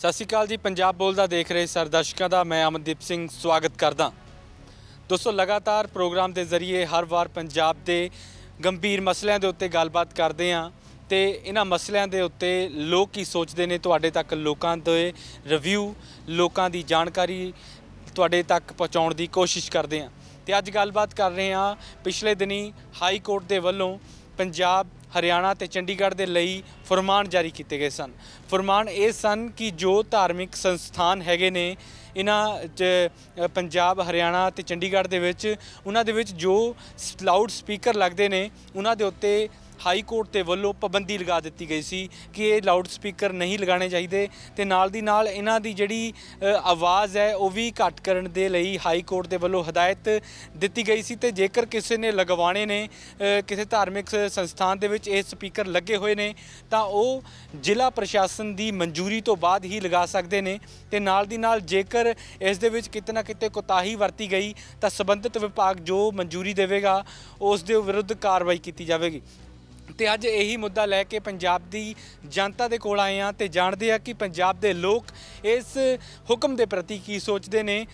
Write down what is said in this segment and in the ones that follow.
ਸਤਿ ਸ਼੍ਰੀ ਅਕਾਲ ਜੀ ਪੰਜਾਬ ਬੋਲਦਾ ਦੇਖ ਰਹੇ ਸਰ ਦਰਸ਼ਕਾਂ ਦਾ ਮੈਂ ਅਮਨਦੀਪ ਸਿੰਘ ਸਵਾਗਤ ਕਰਦਾ ਦੋਸਤੋ ਲਗਾਤਾਰ ਪ੍ਰੋਗਰਾਮ ਦੇ ਜ਼ਰੀਏ ਹਰ ਵਾਰ ਪੰਜਾਬ ਦੇ ਗੰਭੀਰ ਮਸਲਿਆਂ ਦੇ ਉੱਤੇ ਗੱਲਬਾਤ ਕਰਦੇ ਆਂ ਤੇ ਇਹਨਾਂ ਮਸਲਿਆਂ ਦੇ ਉੱਤੇ ਲੋਕ ਕੀ ਸੋਚਦੇ ਨੇ ਤੁਹਾਡੇ ਤੱਕ ਲੋਕਾਂ ਦੇ ਰਿਵਿਊ ਲੋਕਾਂ ਦੀ ਜਾਣਕਾਰੀ ਤੁਹਾਡੇ ਤੱਕ ਪਹੁੰਚਾਉਣ ਦੀ ਕੋਸ਼ਿਸ਼ ਕਰਦੇ ਆਂ ਤੇ ਅੱਜ ਗੱਲਬਾਤ ਕਰ ਰਹੇ ਆਂ ਪਿਛਲੇ ਦਿਨੀ ਹਾਈ ਕੋਰਟ ਦੇ ਵੱਲੋਂ ਪੰਜਾਬ ਹਰਿਆਣਾ ਤੇ ਚੰਡੀਗੜ੍ਹ ਦੇ ਲਈ ਫਰਮਾਨ ਜਾਰੀ ਕੀਤੇ ਗਏ ਸਨ ਫਰਮਾਨ ਇਹ ਸਨ ਕਿ ਜੋ ਧਾਰਮਿਕ ਸੰਸਥਾਨ ਹੈਗੇ ਨੇ ਇਹਨਾਂ ਪੰਜਾਬ ਹਰਿਆਣਾ ਤੇ ਚੰਡੀਗੜ੍ਹ ਦੇ ਵਿੱਚ ਉਹਨਾਂ ਦੇ ਵਿੱਚ ਜੋ ਲਾਊਡ ਸਪੀਕਰ ਲੱਗਦੇ ਨੇ ਉਹਨਾਂ ਦੇ ਉੱਤੇ ਹਾਈ ਕੋਰਟ ਦੇ ਵੱਲੋਂ ਪਾਬੰਦੀ ਲਗਾ ਦਿੱਤੀ ਗਈ ਸੀ ਕਿ ਇਹ ਲਾਊਡ ਸਪੀਕਰ ਨਹੀਂ ਲਗਾਣੇ ਚਾਹੀਦੇ ਤੇ ਨਾਲ ਦੀ ਨਾਲ ਇਹਨਾਂ ਦੀ ਜਿਹੜੀ ਆਵਾਜ਼ ਹੈ ਉਹ ਵੀ ਘਟ ਕਰਨ ਦੇ ਲਈ ਹਾਈ ਕੋਰਟ ਦੇ ਵੱਲੋਂ ਹਦਾਇਤ ਦਿੱਤੀ ਗਈ ਸੀ ਤੇ ਜੇਕਰ ਕਿਸੇ ਨੇ ਲਗਵਾਣੇ ਨੇ ਕਿਸੇ ਧਾਰਮਿਕ ਸੰਸਥਾਨ ਦੇ ਵਿੱਚ ਇਹ ਸਪੀਕਰ ਲੱਗੇ ਹੋਏ ਨੇ ਤਾਂ ਉਹ ਜ਼ਿਲ੍ਹਾ ਪ੍ਰਸ਼ਾਸਨ ਦੀ ਮਨਜ਼ੂਰੀ ਤੋਂ ਬਾਅਦ ਹੀ ਲਗਾ ਸਕਦੇ ਨੇ ਤੇ ਨਾਲ ਦੀ ਨਾਲ ਜੇਕਰ ਇਸ ਦੇ ਵਿੱਚ ਕਿਤੇ ਨਾ ਕਿਤੇ ਕੋਤਾਹੀ ਵਰਤੀ ਗਈ ਤਾਂ ਸਬੰਧਤ ਵਿਭਾਗ ਜੋ ਮਨਜ਼ੂਰੀ ਦੇਵੇਗਾ ਉਸ ਦੇ ਵਿਰੁੱਧ ਕਾਰਵਾਈ ਕੀਤੀ ਜਾਵੇਗੀ ਤੇ ਅੱਜ ਇਹੀ ਮੁੱਦਾ ਲੈ ਕੇ ਪੰਜਾਬ ਦੀ ਜਨਤਾ ਦੇ ਕੋਲ ਆਏ ਆ ਤੇ ਜਾਣਦੇ ਆ ਕਿ ਪੰਜਾਬ ਦੇ ਲੋਕ ਇਸ ਹੁਕਮ ਦੇ ਪ੍ਰਤੀ ਕੀ ਸੋਚਦੇ ਨੇ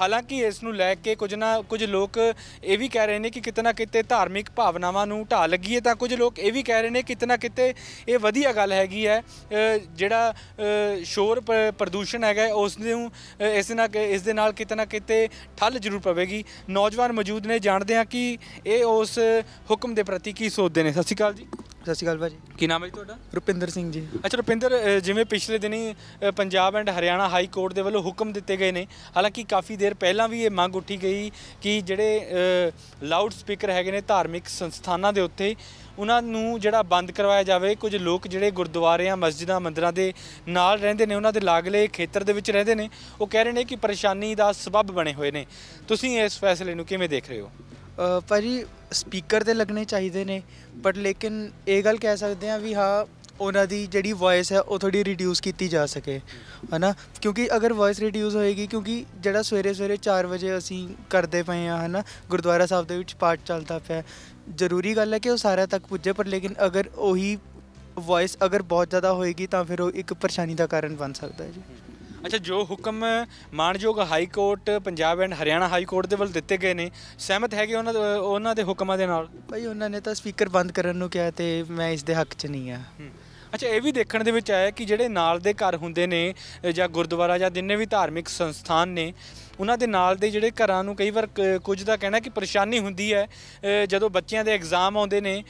ਹਾਲਾਂਕਿ ਇਸ ਨੂੰ ਲੈ ਕੇ ਕੁਝ ਨਾ ਕੁਝ ਲੋਕ ਇਹ ਵੀ ਕਹਿ ਰਹੇ ਨੇ ਕਿ ਕਿਤਨਾ ਕਿਤੇ ਧਾਰਮਿਕ ਭਾਵਨਾਵਾਂ ਨੂੰ ਢਾ ਲੱਗੀ ਹੈ ਤਾਂ ਕੁਝ ਲੋਕ ਇਹ ਵੀ ਕਹਿ ਰਹੇ ਨੇ ਕਿਤਨਾ ਕਿਤੇ ਇਹ ਵਧੀਆ ਗੱਲ ਹੈਗੀ ਹੈ ਜਿਹੜਾ ਸ਼ੋਰ ਪ੍ਰਦੂਸ਼ਣ ਹੈਗਾ ਉਸ ਨੂੰ ਇਸ ਨਾਲ ਇਸ ਦੇ ਨਾਲ ਕਿਤਨਾ ਕਿਤੇ ਠੱਲ ਜ਼ਰੂਰ ਪਵੇਗੀ ਨੌਜਵਾਨ ਮੌਜੂਦ ਨੇ ਜਾਣਦੇ ਆ ਕਿ ਇਹ ਉਸ ਹੁਕਮ ਦੇ ਪ੍ਰਤੀ ਕੀ ਸੋਚਦੇ ਨੇ ਸਤਿ ਸ਼੍ਰੀ ਅਕਾਲ ਅਕਾਲ ਜੀ ਸਤਿ ਸ਼੍ਰੀ ਅਕਾਲ ਭਾਜੀ ਕੀ ਨਾਮ ਹੈ ਤੁਹਾਡਾ ਰੁਪਿੰਦਰ ਸਿੰਘ ਜੀ ਅੱਛਾ ਰੁਪਿੰਦਰ ਜਿਵੇਂ ਪਿਛਲੇ ਦਿਨੀ Punjab and Haryana high court ਦੇ ਵੱਲੋਂ ਹੁਕਮ ਦਿੱਤੇ ਗਏ ਨੇ ਹਾਲਾਂਕਿ ਕਾਫੀ ਦੇਰ ਪਹਿਲਾਂ ਵੀ ਇਹ ਮੰਗ ਉੱਠੀ ਗਈ ਕਿ ਜਿਹੜੇ ਲਾਊਡ ਸਪੀਕਰ ਹੈਗੇ ਨੇ ਧਾਰਮਿਕ ਸੰਸਥਾਨਾਂ ਦੇ ਉੱਤੇ ਉਹਨਾਂ ਨੂੰ ਜਿਹੜਾ ਬੰਦ ਕਰਵਾਇਆ ਜਾਵੇ ਕੁਝ ਲੋਕ ਜਿਹੜੇ ਗੁਰਦੁਆਰਿਆਂ ਮਸਜਿਦਾਂ ਮੰਦਰਾਂ ਦੇ ਨਾਲ ਰਹਿੰਦੇ ਨੇ ਉਹਨਾਂ ਦੇ ਲਾਗਲੇ ਖੇਤਰ ਦੇ ਵਿੱਚ ਰਹਿੰਦੇ ਨੇ ਉਹ ਕਹਿ ਰਹੇ ਨੇ ਕਿ ਪਰੇਸ਼ਾਨੀ ਦਾ ਸਬਬ ਬਣੇ ਹੋਏ ਨੇ ਤੁਸੀਂ ਇਸ ਫੈਸਲੇ ਨੂੰ ਕਿਵੇਂ ਦੇਖ ਰਹੇ ਹੋ ਭਾਜੀ ਸਪੀਕਰ ਤੇ ਲੱਗਣੇ ਚਾਹੀਦੇ ਨੇ ਬਟ ਲੇਕਿਨ ਇਹ ਗੱਲ ਕਹਿ ਸਕਦੇ ਆ ਵੀ ਹਾਂ ਉਹਨਾਂ ਦੀ ਜਿਹੜੀ ਵੌਇਸ ਹੈ ਉਹ ਥੋੜੀ ਰਿਡਿਊਸ ਕੀਤੀ ਜਾ ਸਕੇ ਹਨਾ ਕਿਉਂਕਿ ਅਗਰ ਵੌਇਸ ਰਿਡਿਊਸ ਹੋਏਗੀ ਕਿਉਂਕਿ ਜਿਹੜਾ ਸਵੇਰੇ ਸਵੇਰੇ 4 ਵਜੇ ਅਸੀਂ ਕਰਦੇ ਪਏ ਆ ਹਨਾ ਗੁਰਦੁਆਰਾ ਸਾਹਿਬ ਦੇ ਵਿੱਚ ਪਾਠ ਚੱਲਦਾ ਪਿਆ ਜ਼ਰੂਰੀ ਗੱਲ ਹੈ ਕਿ ਉਹ ਸਾਰਿਆਂ ਤੱਕ ਪੁੱਜੇ ਪਰ ਲੇਕਿਨ ਅਗਰ ਉਹੀ ਵੌਇਸ ਅਗਰ ਬਹੁਤ ਜ਼ਿਆਦਾ ਹੋਏਗੀ ਤਾਂ ਫਿਰ ਉਹ ਇੱਕ ਪਰੇਸ਼ਾਨੀ ਦਾ ਕਾਰਨ ਬਣ ਸਕਦਾ ਹੈ ਜੀ ਅੱਛਾ ਜੋ ਹੁਕਮ ਮਾਨਯੋਗ high court Punjab and Haryana high court ਦੇ ਵੱਲ ਦਿੱਤੇ ਗਏ ਨੇ ਸਹਿਮਤ ਹੈਗੇ ਉਹਨਾਂ ਦੇ ਉਹਨਾਂ ਦੇ ਹੁਕਮਾਂ ਦੇ ਨਾਲ ਭਾਈ ਉਹਨਾਂ ਨੇ ਤਾਂ ਸਪੀਕਰ ਬੰਦ ਕਰਨ ਨੂੰ ਕਿਹਾ ਤੇ ਮੈਂ ਇਸ ਦੇ ਹੱਕ 'ਚ ਨਹੀਂ ਆ ਅੱਛਾ ਇਹ ਵੀ ਦੇਖਣ ਦੇ ਵਿੱਚ ਆਇਆ ਕਿ ਜਿਹੜੇ ਨਾਲ ਦੇ ਘਰ ਹੁੰਦੇ ਨੇ ਜਾਂ ਗੁਰਦੁਆਰਾ ਜਾਂ ਜਿੰਨੇ ਵੀ ਧਾਰਮਿਕ ਸੰਸਥਾਨ ਨੇ ਉਹਨਾਂ ਦੇ ਨਾਲ ਦੇ ਜਿਹੜੇ ਘਰਾਂ ਨੂੰ ਕਈ ਵਾਰ ਕੁਝ ਦਾ ਕਹਿਣਾ ਕਿ ਪਰੇਸ਼ਾਨੀ ਹੁੰਦੀ ਹੈ ਜਦੋਂ ਬੱਚਿਆਂ ਦੇ ਐਗਜ਼ਾਮ ਆਉਂਦੇ ਨੇ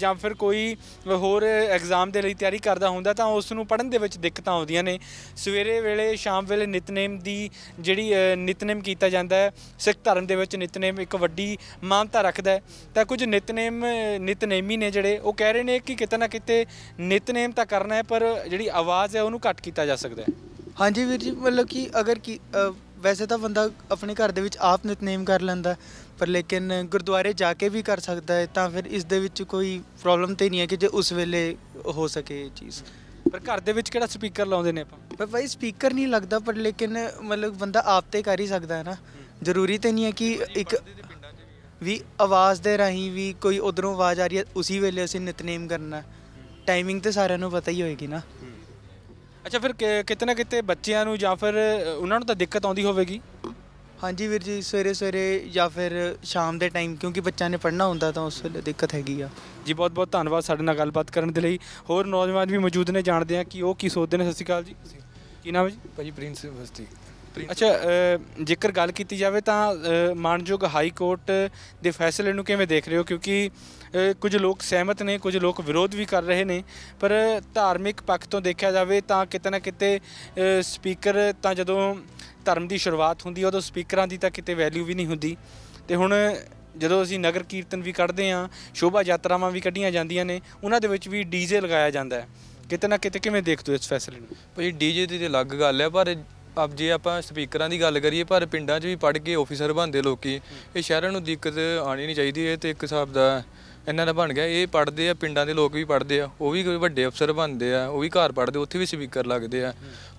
ਜਾਂ ਫਿਰ ਕੋਈ ਹੋਰ ਐਗਜ਼ਾਮ ਦੇ ਲਈ ਤਿਆਰੀ ਕਰਦਾ ਹੁੰਦਾ ਤਾਂ ਉਸ ਨੂੰ ਪੜਨ ਦੇ ਵਿੱਚ ਦਿੱਕਤਾਂ ਆਉਂਦੀਆਂ ਨੇ ਸਵੇਰੇ ਵੇਲੇ ਸ਼ਾਮ ਵੇਲੇ ਨਿਤਨੇਮ ਦੀ ਜਿਹੜੀ ਨਿਤਨੇਮ ਕੀਤਾ ਜਾਂਦਾ ਹੈ ਸਿੱਖ ਧਰਮ ਦੇ ਵਿੱਚ ਨਿਤਨੇਮ ਇੱਕ ਵੱਡੀ ਮਾਨਤਾ ਰੱਖਦਾ ਤਾਂ ਕੁਝ ਨਿਤਨੇਮ ਨਿਤਨੇਮੀ ਨੇ ਜਿਹੜੇ ਉਹ ਕਹਿ ਰਹੇ ਨੇ ਕਿ ਕਿਤੇ ਨਾ ਕਿਤੇ ਨਿਤਨੇਮ ਤਾਂ ਕਰਨਾ ਹੈ ਪਰ ਜਿਹੜੀ ਆਵਾਜ਼ ਹੈ ਉਹਨੂੰ ਘੱਟ ਕੀਤਾ ਜਾ ਸਕਦਾ ਹੈ ਹਾਂਜੀ ਵੀਰ ਜੀ ਮਤਲਬ ਕਿ ਅਗਰ ਕਿ ਵੈਸੇ ਤਾਂ ਬੰਦਾ ਆਪਣੇ ਘਰ ਦੇ ਵਿੱਚ ਆਪ ਨਿਤਨੇਮ ਕਰ ਲੈਂਦਾ ਪਰ ਲੇਕਿਨ ਗੁਰਦੁਆਰੇ ਜਾ ਕੇ ਵੀ ਕਰ ਸਕਦਾ ਹੈ ਤਾਂ ਫਿਰ ਇਸ ਦੇ ਵਿੱਚ ਕੋਈ ਪ੍ਰੋਬਲਮ ਤੇ ਨਹੀਂ ਹੈ ਕਿ ਜੇ ਉਸ ਵੇਲੇ ਹੋ ਸਕੇ ਇਹ ਚੀਜ਼ ਪਰ ਘਰ ਦੇ ਵਿੱਚ ਕਿਹੜਾ ਸਪੀਕਰ ਲਾਉਂਦੇ ਨੇ ਆਪਾਂ ਪਰ ਭਾਈ ਸਪੀਕਰ ਨਹੀਂ ਲੱਗਦਾ ਪਰ ਲੇਕਿਨ ਮਤਲਬ ਬੰਦਾ ਆਪ ਤੇ ਕਰ ਹੀ ਸਕਦਾ ਹੈ ਨਾ ਜ਼ਰੂਰੀ ਤੇ ਨਹੀਂ ਹੈ ਕਿ ਇੱਕ ਵੀ ਆਵਾਜ਼ ਦੇ ਰਹੀ ਵੀ ਕੋਈ ਉਧਰੋਂ ਆਵਾਜ਼ ਆ ਰਹੀ ਹੈ ਉਸੇ ਵੇਲੇ ਅਸੀਂ ਨਿਤਨੇਮ ਕਰਨਾ ਟਾਈਮਿੰਗ ਤੇ ਸਾਰਿਆਂ ਨੂੰ ਪਤਾ ਹੀ ਹੋਏਗੀ ਨਾ ਅੱਛਾ ਫਿਰ ਕਿ- ਕਿਤੇ ਨਾ ਕਿਤੇ ਬੱਚਿਆਂ ਨੂੰ ਜਾਂ ਫਿਰ ਉਹਨਾਂ ਨੂੰ ਤਾਂ ਦਿੱਕਤ ਆਉਂਦੀ ਹੋਵੇਗੀ ਹਾਂਜੀ ਵੀਰ ਜੀ ਸਵੇਰੇ ਸਵੇਰੇ ਜਾਂ ਫਿਰ ਸ਼ਾਮ ਦੇ ਟਾਈਮ ਕਿਉਂਕਿ ਬੱਚਿਆਂ ਨੇ ਪੜਨਾ ਹੁੰਦਾ ਤਾਂ ਉਸ ਵੇਲੇ ਦਿੱਕਤ ਹੈਗੀ ਆ ਜੀ ਬਹੁਤ ਬਹੁਤ ਧੰਨਵਾਦ ਸਾਡੇ ਨਾਲ ਗੱਲਬਾਤ ਕਰਨ ਦੇ ਲਈ ਹੋਰ ਨੌਜਵਾਨ ਵੀ ਮੌਜੂਦ ਨੇ ਜਾਣਦੇ ਆ ਕਿ ਉਹ ਕੀ ਸੋਚਦੇ ਨੇ ਸਤਿ ਸ਼੍ਰੀ ਅਕਾਲ ਜੀ ਕੀ ਨਾਮ ਹੈ ਜੀ ਭਾਜੀ ਪ੍ਰਿੰਸ ਯੂਨੀਵਰਸਿਟੀ ਅੱਛਾ ਜੇਕਰ ਗੱਲ ਕੀਤੀ ਜਾਵੇ ਤਾਂ ਮਾਨਯੋਗ ਹਾਈ ਕੋਰਟ ਦੇ ਫੈਸਲੇ ਨੂੰ ਕਿਵੇਂ ਦੇਖ ਰਹੇ ਹੋ ਕਿਉਂਕਿ ਕੁਝ ਲੋਕ ਸਹਿਮਤ ਨੇ ਕੁਝ ਲੋਕ ਵਿਰੋਧ ਵੀ ਕਰ ਰਹੇ ਨੇ ਪਰ ਧਾਰਮਿਕ ਪੱਖ ਤੋਂ ਦੇਖਿਆ ਜਾਵੇ ਤਾਂ ਕਿਤੇ ਨਾ ਕਿਤੇ ਸਪੀਕਰ ਤਾਂ ਜਦੋਂ ਧਰਮ ਦੀ ਸ਼ੁਰੂਆਤ ਹੁੰਦੀ ਉਦੋਂ ਸਪੀਕਰਾਂ ਦੀ ਤਾਂ ਕਿਤੇ ਵੈਲਿਊ ਵੀ ਨਹੀਂ ਹੁੰਦੀ ਤੇ ਹੁਣ ਜਦੋਂ ਅਸੀਂ ਨਗਰ ਕੀਰਤਨ ਵੀ ਕੱਢਦੇ ਆਂ ਸ਼ੋਭਾ ਯਾਤਰਾਵਾਂ ਵੀ ਕੱਢੀਆਂ ਜਾਂਦੀਆਂ ਨੇ ਉਹਨਾਂ ਦੇ ਵਿੱਚ ਵੀ ਡੀਜੇ ਲਗਾਇਆ ਜਾਂਦਾ ਹੈ ਕਿਤੇ ਨਾ ਕਿਤੇ ਕਿਵੇਂ ਦੇਖਦੇ ਇਸ ਫੈਸਲੇ ਨੂੰ ਭਾਈ ਡੀਜੇ ਦੀ ਤੇ ਅਲੱਗ ਗੱਲ ਹੈ ਪਰ ਅਬ ਜੇ ਆਪਾਂ ਸਪੀਕਰਾਂ ਦੀ ਗੱਲ ਕਰੀਏ ਪਰ ਪਿੰਡਾਂ 'ਚ ਵੀ ਪੜ ਕੇ ਆਫੀਸਰ ਬਣਦੇ ਲੋਕੀ ਇਹ ਸ਼ਹਿਰਾਂ ਨੂੰ ਦਿੱਕਤ ਆਣੀ ਨਹੀਂ ਚਾਹੀਦੀ ਹੈ ਤੇ ਇੱਕ ਹਿਸਾਬ ਦਾ ਇਹਨਾਂ ਦਾ ਬਣ ਗਿਆ ਇਹ ਪੜਦੇ ਆ ਪਿੰਡਾਂ ਦੇ ਲੋਕ ਵੀ ਪੜਦੇ ਆ ਉਹ ਵੀ ਕੋਈ ਵੱਡੇ ਅਫਸਰ ਬਣਦੇ ਆ ਉਹ ਵੀ ਘਰ ਪੜਦੇ ਉੱਥੇ ਵੀ ਸਪੀਕਰ ਲੱਗਦੇ ਆ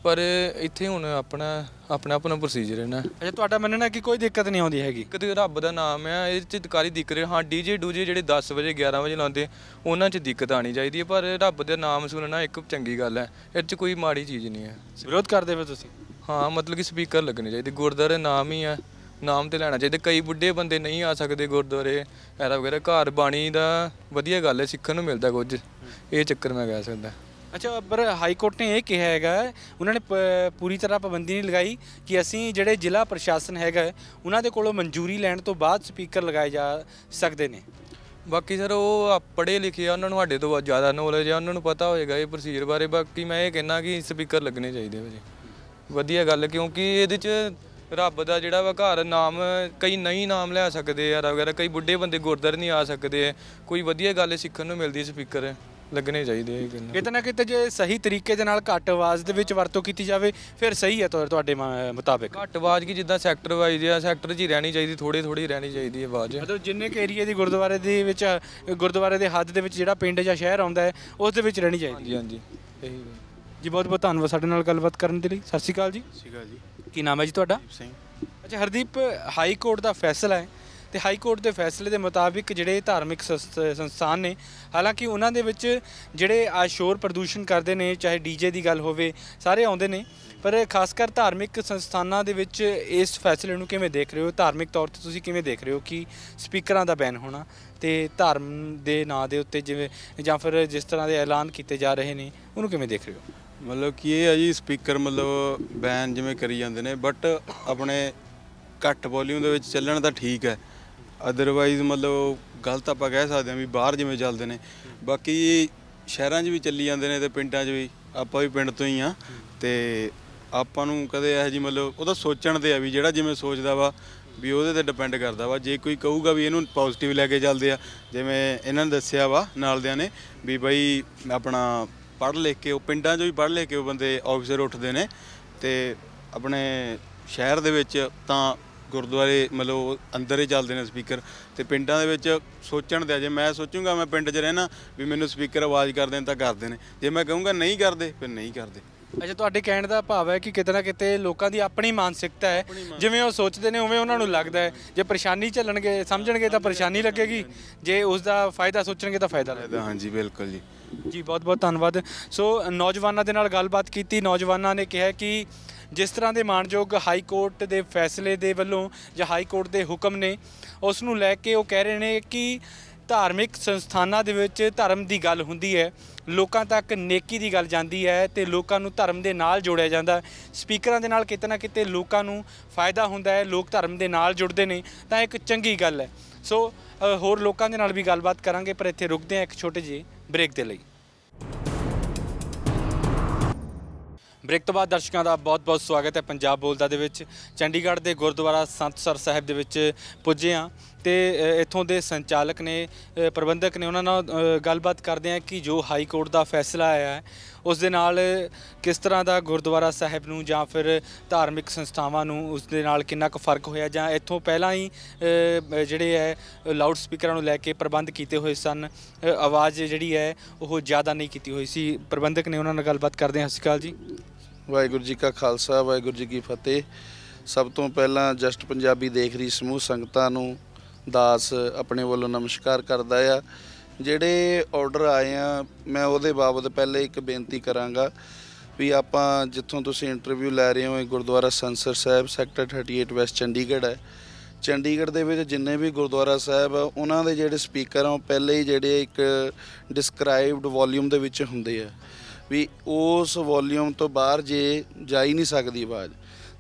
ਪਰ ਇੱਥੇ ਹੁਣ ਆਪਣਾ ਆਪਣਾ ਆਪਣਾ ਪ੍ਰੋਸੀਜਰ ਹੈ ਨਾ ਅੱਛਾ ਤੁਹਾਡਾ ਮੰਨਣਾ ਕਿ ਕੋਈ ਦਿੱਕਤ ਨਹੀਂ ਆਉਂਦੀ ਹੈਗੀ ਕਿਤੇ ਰੱਬ ਦਾ ਨਾਮ ਆ ਇਹ ਚ ਦਿੱਕਤ ਦਿੱਕ ਹਾਂ ਡੀਜੇ ਡੂਜੇ ਜਿਹੜੇ 10 ਵਜੇ 11 ਵਜੇ ਲਾਉਂਦੇ ਉਹਨਾਂ 'ਚ ਦਿੱਕਤ ਆਣੀ ਚਾਹੀਦੀ ਹੈ ਪਰ ਰੱਬ ਦੇ ਨਾਮ ਸੁਣਨਾ ਇੱਕ ਚੰਗੀ ਗੱਲ ਹੈ ਇਹ 'ਚ ਕੋਈ ਮਾੜੀ ਚੀਜ਼ ਨਹੀਂ ਹੈ ਵਿਰੋਧ ਕਰਦੇ ਹੋ ਤੁਸੀਂ ਹਾਂ ਮਤਲਬ ਕਿ ਸਪੀਕਰ ਲੱਗਣੇ ਚਾਹੀਦੇ ਗੁਰਦਾਰੇ ਨਾਮ ਹੀ ਆ ਨਾਮ ਤੇ ਲੈਣਾ ਚਾਹੀਦਾ ਕਈ ਬੁੱਢੇ ਬੰਦੇ ਨਹੀਂ ਆ ਸਕਦੇ ਗੁਰਦੁਆਰੇ ਐਰਾ ਵਗੈਰਾ ਘਰ ਬਾਣੀ ਦਾ ਵਧੀਆ ਗੱਲ ਹੈ ਸਿੱਖਣ ਨੂੰ ਮਿਲਦਾ ਕੁਝ ਇਹ ਚੱਕਰ ਮੈਂ ਕਹਿ ਸਕਦਾ ਅੱਛਾ ਪਰ ਹਾਈ ਕੋਰਟ ਨੇ ਇਹ ਕਿਹਾ ਹੈਗਾ ਉਹਨਾਂ ਨੇ ਪੂਰੀ ਤਰ੍ਹਾਂ ਪਾਬੰਦੀ ਨਹੀਂ ਲਗਾਈ ਕਿ ਅਸੀਂ ਜਿਹੜੇ ਜ਼ਿਲ੍ਹਾ ਪ੍ਰਸ਼ਾਸਨ ਹੈਗਾ ਉਹਨਾਂ ਦੇ ਕੋਲੋਂ ਮਨਜ਼ੂਰੀ ਲੈਣ ਤੋਂ ਬਾਅਦ ਸਪੀਕਰ ਲਗਾਏ ਜਾ ਸਕਦੇ ਨੇ ਬਾਕੀ ਸਰ ਉਹ ਪੜੇ ਲਿਖੇ ਆ ਉਹਨਾਂ ਨੂੰ ਸਾਡੇ ਤੋਂ ਜ਼ਿਆਦਾ ਨੋਲੇਜ ਆ ਉਹਨਾਂ ਨੂੰ ਪਤਾ ਹੋਏਗਾ ਇਹ ਪ੍ਰੋਸੀਜਰ ਬਾਰੇ ਬਾਕੀ ਮੈਂ ਇਹ ਕਹਿਣਾ ਕਿ ਸਪੀਕਰ ਲੱਗਣੇ ਚਾਹੀਦੇ ਵਜੇ ਵਧੀਆ ਗੱਲ ਕਿਉਂਕਿ ਇਹਦੇ 'ਚ ਰੱਬ ਦਾ ਜਿਹੜਾ ਵਾ ਘਰ ਨਾਮ ਕਈ ਨਹੀਂ ਨਾਮ ਲੈ ਸਕਦੇ ਯਾਰ ਵਗੈਰਾ ਕਈ ਬੁੱਢੇ ਬੰਦੇ ਗੁਰਦਰ ਨਹੀਂ ਆ ਸਕਦੇ ਕੋਈ ਵਧੀਆ ਗੱਲ ਸਿੱਖਣ ਨੂੰ ਮਿਲਦੀ ਸਪੀਕਰ ਲੱਗਣੇ ਚਾਹੀਦੇ ਇਹ ਗੱਲ ਕਿਤੇ ਨਾ ਕਿਤੇ ਜੇ ਸਹੀ ਤਰੀਕੇ ਦੇ ਨਾਲ ਘੱਟ ਆਵਾਜ਼ ਦੇ ਵਿੱਚ ਵਰਤੋਂ ਕੀਤੀ ਜਾਵੇ ਫਿਰ ਸਹੀ ਹੈ ਤੁਹਾਡੇ ਮੁਤਾਬਿਕ ਘੱਟ ਆਵਾਜ਼ ਕੀ ਜਿੱਦਾਂ ਸੈਕਟਰ ਵਾਈਜ਼ ਆ ਸੈਕਟਰ 'ਚ ਹੀ ਰਹਿਣੀ ਚਾਹੀਦੀ ਥੋੜੀ ਥੋੜੀ ਰਹਿਣੀ ਚਾਹੀਦੀ ਹੈ ਆਵਾਜ਼ ਮਤਲਬ ਜਿੰਨੇ ਕਿ ਏਰੀਆ ਦੀ ਗੁਰਦੁਆਰੇ ਦੇ ਵਿੱਚ ਗੁਰਦੁਆਰੇ ਦੇ ਹੱਦ ਦੇ ਵਿੱਚ ਜਿਹੜਾ ਪਿੰਡ ਜਾਂ ਸ਼ਹਿਰ ਆਉਂਦਾ ਹੈ ਉਸ ਦੇ ਵਿੱਚ ਰਹਿਣੀ ਚਾਹੀਦੀ ਹਾਂਜੀ ਹਾਂਜੀ ਇਹੀ ਜੀ ਬਹੁਤ ਬਹੁਤ ਧੰਨਵਾਦ ਸਾਡੇ ਨਾਲ ਗੱਲਬਾਤ ਕਰਨ ਦੇ ਲਈ ਸਤਿ ਸ਼੍ਰੀ ਅਕਾਲ ਜੀ ਸਤਿ ਸ਼੍ਰੀ ਅਕਾਲ ਜੀ ਕੀ ਨਾਮ ਹੈ ਜੀ ਤੁਹਾਡਾ ਸਿੰਘ ਅੱਛਾ ਹਰਦੀਪ ਹਾਈ ਕੋਰਟ ਦਾ ਫੈਸਲਾ ਹੈ ਤੇ ਹਾਈ ਕੋਰਟ ਦੇ ਫੈਸਲੇ ਦੇ ਮੁਤਾਬਿਕ ਜਿਹੜੇ ਧਾਰਮਿਕ ਸੰਸਥਾਨ ਨੇ ਹਾਲਾਂਕਿ ਉਹਨਾਂ ਦੇ ਵਿੱਚ ਜਿਹੜੇ ਆ ਸ਼ੋਰ ਪ੍ਰਦੂਸ਼ਣ ਕਰਦੇ ਨੇ ਚਾਹੇ ਡੀਜੇ ਦੀ ਗੱਲ ਹੋਵੇ ਸਾਰੇ ਆਉਂਦੇ ਨੇ ਪਰ ਖਾਸ ਕਰ ਧਾਰਮਿਕ ਸੰਸਥਾਨਾਂ ਦੇ ਵਿੱਚ ਇਸ ਫੈਸਲੇ ਨੂੰ ਕਿਵੇਂ ਦੇਖ ਰਹੇ ਹੋ ਧਾਰਮਿਕ ਤੌਰ ਤੇ ਤੁਸੀਂ ਕਿਵੇਂ ਦੇਖ ਰਹੇ ਹੋ ਕਿ ਸਪੀਕਰਾਂ ਦਾ ਬੈਨ ਹੋਣਾ ਤੇ ਧਰਮ ਦੇ ਨਾਂ ਦੇ ਉੱਤੇ ਜਿਵੇਂ ਜਾਂ ਫਿਰ ਜਿਸ ਤਰ੍ਹਾਂ ਦੇ ਐਲਾਨ ਕੀਤੇ ਜਾ ਰਹੇ ਨੇ ਉਹਨੂੰ ਕਿਵੇਂ ਦੇਖ ਰਹੇ ਹੋ ਮਤਲਬ ਕਿ ਇਹ ਆ ਜੀ ਸਪੀਕਰ ਮਤਲਬ ਬੈਨ ਜਿਵੇਂ ਕਰੀ ਜਾਂਦੇ ਨੇ ਬਟ ਆਪਣੇ ਘੱਟ ਵੋਲਿਊਮ ਦੇ ਵਿੱਚ ਚੱਲਣ ਤਾਂ ਠੀਕ ਹੈ ਅਦਰਵਾਈਜ਼ ਮਤਲਬ ਗਲਤ ਆਪਾਂ ਕਹਿ ਸਕਦੇ ਹਾਂ ਵੀ ਬਾਹਰ ਜਿਵੇਂ ਚੱਲਦੇ ਨੇ ਬਾਕੀ ਸ਼ਹਿਰਾਂ 'ਚ ਵੀ ਚੱਲੀ ਜਾਂਦੇ ਨੇ ਤੇ ਪਿੰਡਾਂ 'ਚ ਵੀ ਆਪਾਂ ਵੀ ਪਿੰਡ ਤੋਂ ਹੀ ਆ ਤੇ ਆਪਾਂ ਨੂੰ ਕਦੇ ਇਹ ਜੀ ਮਤਲਬ ਉਹਦਾ ਸੋਚਣ ਦੇ ਆ ਵੀ ਜਿਹੜਾ ਜਿਵੇਂ ਸੋਚਦਾ ਵਾ ਵੀ ਉਹਦੇ ਤੇ ਡਿਪੈਂਡ ਕਰਦਾ ਵਾ ਜੇ ਕੋਈ ਕਹੂਗਾ ਵੀ ਇਹਨੂੰ ਪੋਜ਼ਿਟਿਵ ਲੈ ਕੇ ਚੱਲਦੇ ਆ ਜਿਵੇਂ ਇਹਨਾਂ ਨੇ ਦੱਸਿਆ ਵਾ ਨਾਲਦਿਆਂ ਨੇ ਵੀ ਬਈ ਆਪਣਾ ਪੜ੍ਹ ਲਿਖ ਕੇ ਉਹ ਪਿੰਡਾਂ 'ਚੋਂ ਵੀ ਪੜ੍ਹ ਲਿਖ ਕੇ ਉਹ ਬੰਦੇ ਆਫੀਸਰ ਉੱਠਦੇ ਨੇ ਤੇ ਆਪਣੇ ਸ਼ਹਿਰ ਦੇ ਵਿੱਚ ਤਾਂ ਗੁਰਦੁਆਰੇ ਮਤਲਬ ਅੰਦਰ ਹੀ ਚੱਲਦੇ ਨੇ ਸਪੀਕਰ ਤੇ ਪਿੰਡਾਂ ਦੇ ਵਿੱਚ ਸੋਚਣ ਦੇ ਜੇ ਮੈਂ ਸੋਚੂਗਾ ਮੈਂ ਪਿੰਡ 'ਚ ਰਹਿਣਾ ਵੀ ਮੈਨੂੰ ਸਪੀਕਰ ਆਵਾਜ਼ ਕਰਦੇ ਨੇ ਤਾਂ ਕਰਦੇ ਨੇ ਜੇ ਮੈਂ ਕਹੂੰਗਾ ਨਹੀਂ ਕਰਦੇ ਫਿਰ ਨਹੀਂ ਕਰਦੇ ਅੱਛਾ ਤੁਹਾਡੇ ਕਹਿਣ ਦਾ ਭਾਵ ਹੈ ਕਿ ਕਿਤੇ ਨਾ ਕਿਤੇ ਲੋਕਾਂ ਦੀ ਆਪਣੀ ਮਾਨਸਿਕਤਾ ਹੈ ਜਿਵੇਂ ਉਹ ਸੋਚਦੇ ਨੇ ਉਵੇਂ ਉਹਨਾਂ ਨੂੰ ਲੱਗਦਾ ਹੈ ਜੇ ਪਰੇਸ਼ਾਨੀ ਚੱਲਣਗੇ ਸਮਝਣਗੇ ਤਾਂ ਪਰੇਸ਼ਾਨੀ ਲੱਗੇਗੀ ਜੇ ਉਸ ਦਾ ਫਾਇਦਾ ਸੋਚਣਗੇ ਤਾਂ ਫਾਇਦਾ ਲੱਗੇਗਾ ਹਾਂਜੀ ਬਿਲਕੁਲ ਜੀ ਜੀ ਬਹੁਤ ਬਹੁਤ ਧੰਨਵਾਦ ਸੋ ਨੌਜਵਾਨਾਂ ਦੇ ਨਾਲ ਗੱਲਬਾਤ ਕੀਤੀ ਨੌਜਵਾਨਾਂ ਨੇ ਕਿਹਾ ਕਿ ਜਿਸ ਤਰ੍ਹਾਂ ਦੇ ਮਾਨਯੋਗ ਹਾਈ ਕੋਰਟ ਦੇ ਫੈਸਲੇ ਦੇ ਵੱਲੋਂ ਜਾਂ ਹਾਈ ਕੋਰਟ ਦੇ ਹੁਕਮ ਨੇ ਉਸ ਨੂੰ ਲੈ ਕੇ ਉਹ ਕਹਿ ਰਹੇ ਨੇ ਕਿ ਧਾਰਮਿਕ ਸੰਸਥਾਨਾਂ ਦੇ ਵਿੱਚ ਧਰਮ ਦੀ ਗੱਲ ਹੁੰਦੀ ਹੈ ਲੋਕਾਂ ਤੱਕ ਨੇਕੀ ਦੀ ਗੱਲ ਜਾਂਦੀ ਹੈ ਤੇ ਲੋਕਾਂ ਨੂੰ ਧਰਮ ਦੇ ਨਾਲ ਜੋੜਿਆ ਜਾਂਦਾ ਸਪੀਕਰਾਂ ਦੇ ਨਾਲ ਕਿਤੇ ਨਾ ਕਿਤੇ ਲੋਕਾਂ ਨੂੰ ਫਾਇਦਾ ਹੁੰਦਾ ਹੈ ਲੋਕ ਧਰਮ ਦੇ ਨਾਲ ਜੁੜਦੇ ਨੇ ਤਾਂ ਇੱਕ ਚੰਗੀ ਗੱਲ ਹੈ ਸੋ ਹੋਰ ਲੋਕਾਂ ਦੇ ਨਾਲ ਵੀ ਗੱਲਬਾਤ ਕਰਾਂਗੇ ਪਰ ਇੱਥੇ ਰੁਕਦੇ ਹਾਂ ਇੱਕ ਛੋਟੇ ਜਿਹੇ ਬ੍ਰੇਕ ਦੇ ਲਈ ਬ੍ਰੇਕ ਤੋਂ ਬਾਅਦ ਦਰਸ਼ਕਾਂ ਦਾ ਬਹੁਤ-ਬਹੁਤ ਸਵਾਗਤ ਹੈ ਪੰਜਾਬ ਬੋਲਦਾ ਦੇ ਵਿੱਚ ਚੰਡੀਗੜ੍ਹ ਦੇ ਗੁਰਦੁਆਰਾ ਸੰਤਸਰ ਸਾਹਿਬ ਦੇ ਵਿੱਚ ਪੁੱਜੇ ਆ ਤੇ ਇੱਥੋਂ ਦੇ ਸੰਚਾਲਕ ਨੇ ਪ੍ਰਬੰਧਕ ਨੇ ਉਹਨਾਂ ਨਾਲ ਗੱਲਬਾਤ ਕਰਦੇ ਆ ਕਿ ਜੋ ਹਾਈ ਕੋਰਟ ਦਾ ਫੈਸਲਾ ਆਇਆ ਹੈ ਉਸ ਦੇ ਨਾਲ ਕਿਸ ਤਰ੍ਹਾਂ ਦਾ ਗੁਰਦੁਆਰਾ ਸਾਹਿਬ ਨੂੰ ਜਾਂ ਫਿਰ ਧਾਰਮਿਕ ਸੰਸਥਾਵਾਂ ਨੂੰ ਉਸ ਦੇ ਨਾਲ ਕਿੰਨਾ ਕੁ ਫਰਕ ਹੋਇਆ ਜਾਂ ਇੱਥੋਂ ਪਹਿਲਾਂ ਹੀ ਜਿਹੜੇ ਹੈ ਲਾਊਡ ਸਪੀਕਰਾਂ ਨੂੰ ਲੈ ਕੇ ਪ੍ਰਬੰਧ ਕੀਤੇ ਹੋਏ ਸਨ ਆਵਾਜ਼ ਜਿਹੜੀ ਹੈ ਉਹ ਜ਼ਿਆਦਾ ਨਹੀਂ ਕੀਤੀ ਹੋਈ ਸੀ ਪ੍ਰਬੰਧਕ ਨੇ ਉਹਨਾਂ ਨਾਲ ਗੱਲਬਾਤ ਕਰਦੇ ਹਾਂ ਸਤਿ ਜੀ ਵਾਹਿਗੁਰੂ ਜੀ ਕਾ ਖਾਲਸਾ ਵਾਹਿਗੁਰੂ ਜੀ ਕੀ ਫਤਿਹ ਸਭ ਤੋਂ ਪਹਿਲਾਂ ਜਸਟ ਪੰਜਾਬੀ ਦੇਖ ਰਹੀ ਸਮੂਹ ਸੰਗਤਾਂ ਨੂੰ ਦਾਸ ਆਪਣੇ ਵੱਲੋਂ ਨਮਸਕਾਰ ਕਰਦਾ ਆ ਜਿਹੜੇ ਆਰਡਰ ਆਏ ਆ ਮੈਂ ਉਹਦੇ ਬਾਬਤ ਪਹਿਲੇ ਇੱਕ ਬੇਨਤੀ ਕਰਾਂਗਾ ਵੀ ਆਪਾਂ ਜਿੱਥੋਂ ਤੁਸੀਂ ਇੰਟਰਵਿਊ ਲੈ ਰਹੇ ਹੋ ਇਹ ਗੁਰਦੁਆਰਾ ਸੰਸਰ ਸਾਹਿਬ ਸੈਕਟਰ 38 ਵੈਸਟ ਚੰਡੀਗੜ੍ਹ ਹੈ ਚੰਡੀਗੜ੍ਹ ਦੇ ਵਿੱਚ ਜਿੰਨੇ ਵੀ ਗੁਰਦੁਆਰਾ ਸਾਹਿਬ ਆ ਉਹਨਾਂ ਦੇ ਜਿਹੜੇ ਸਪੀਕਰ ਆ ਪਹਿਲੇ ਹੀ ਜਿਹੜੇ ਇੱਕ ਡਿਸਕ੍ਰਾਈਬਡ ਵੋਲਿਊਮ ਦੇ ਵਿੱਚ ਹੁੰਦੇ ਆ ਵੀ ਉਸ ਵੋਲਿਊਮ ਤੋਂ ਬਾਹਰ ਜੇ ਜਾ ਹੀ ਨਹੀਂ ਸਕਦੀ ਆਵਾਜ਼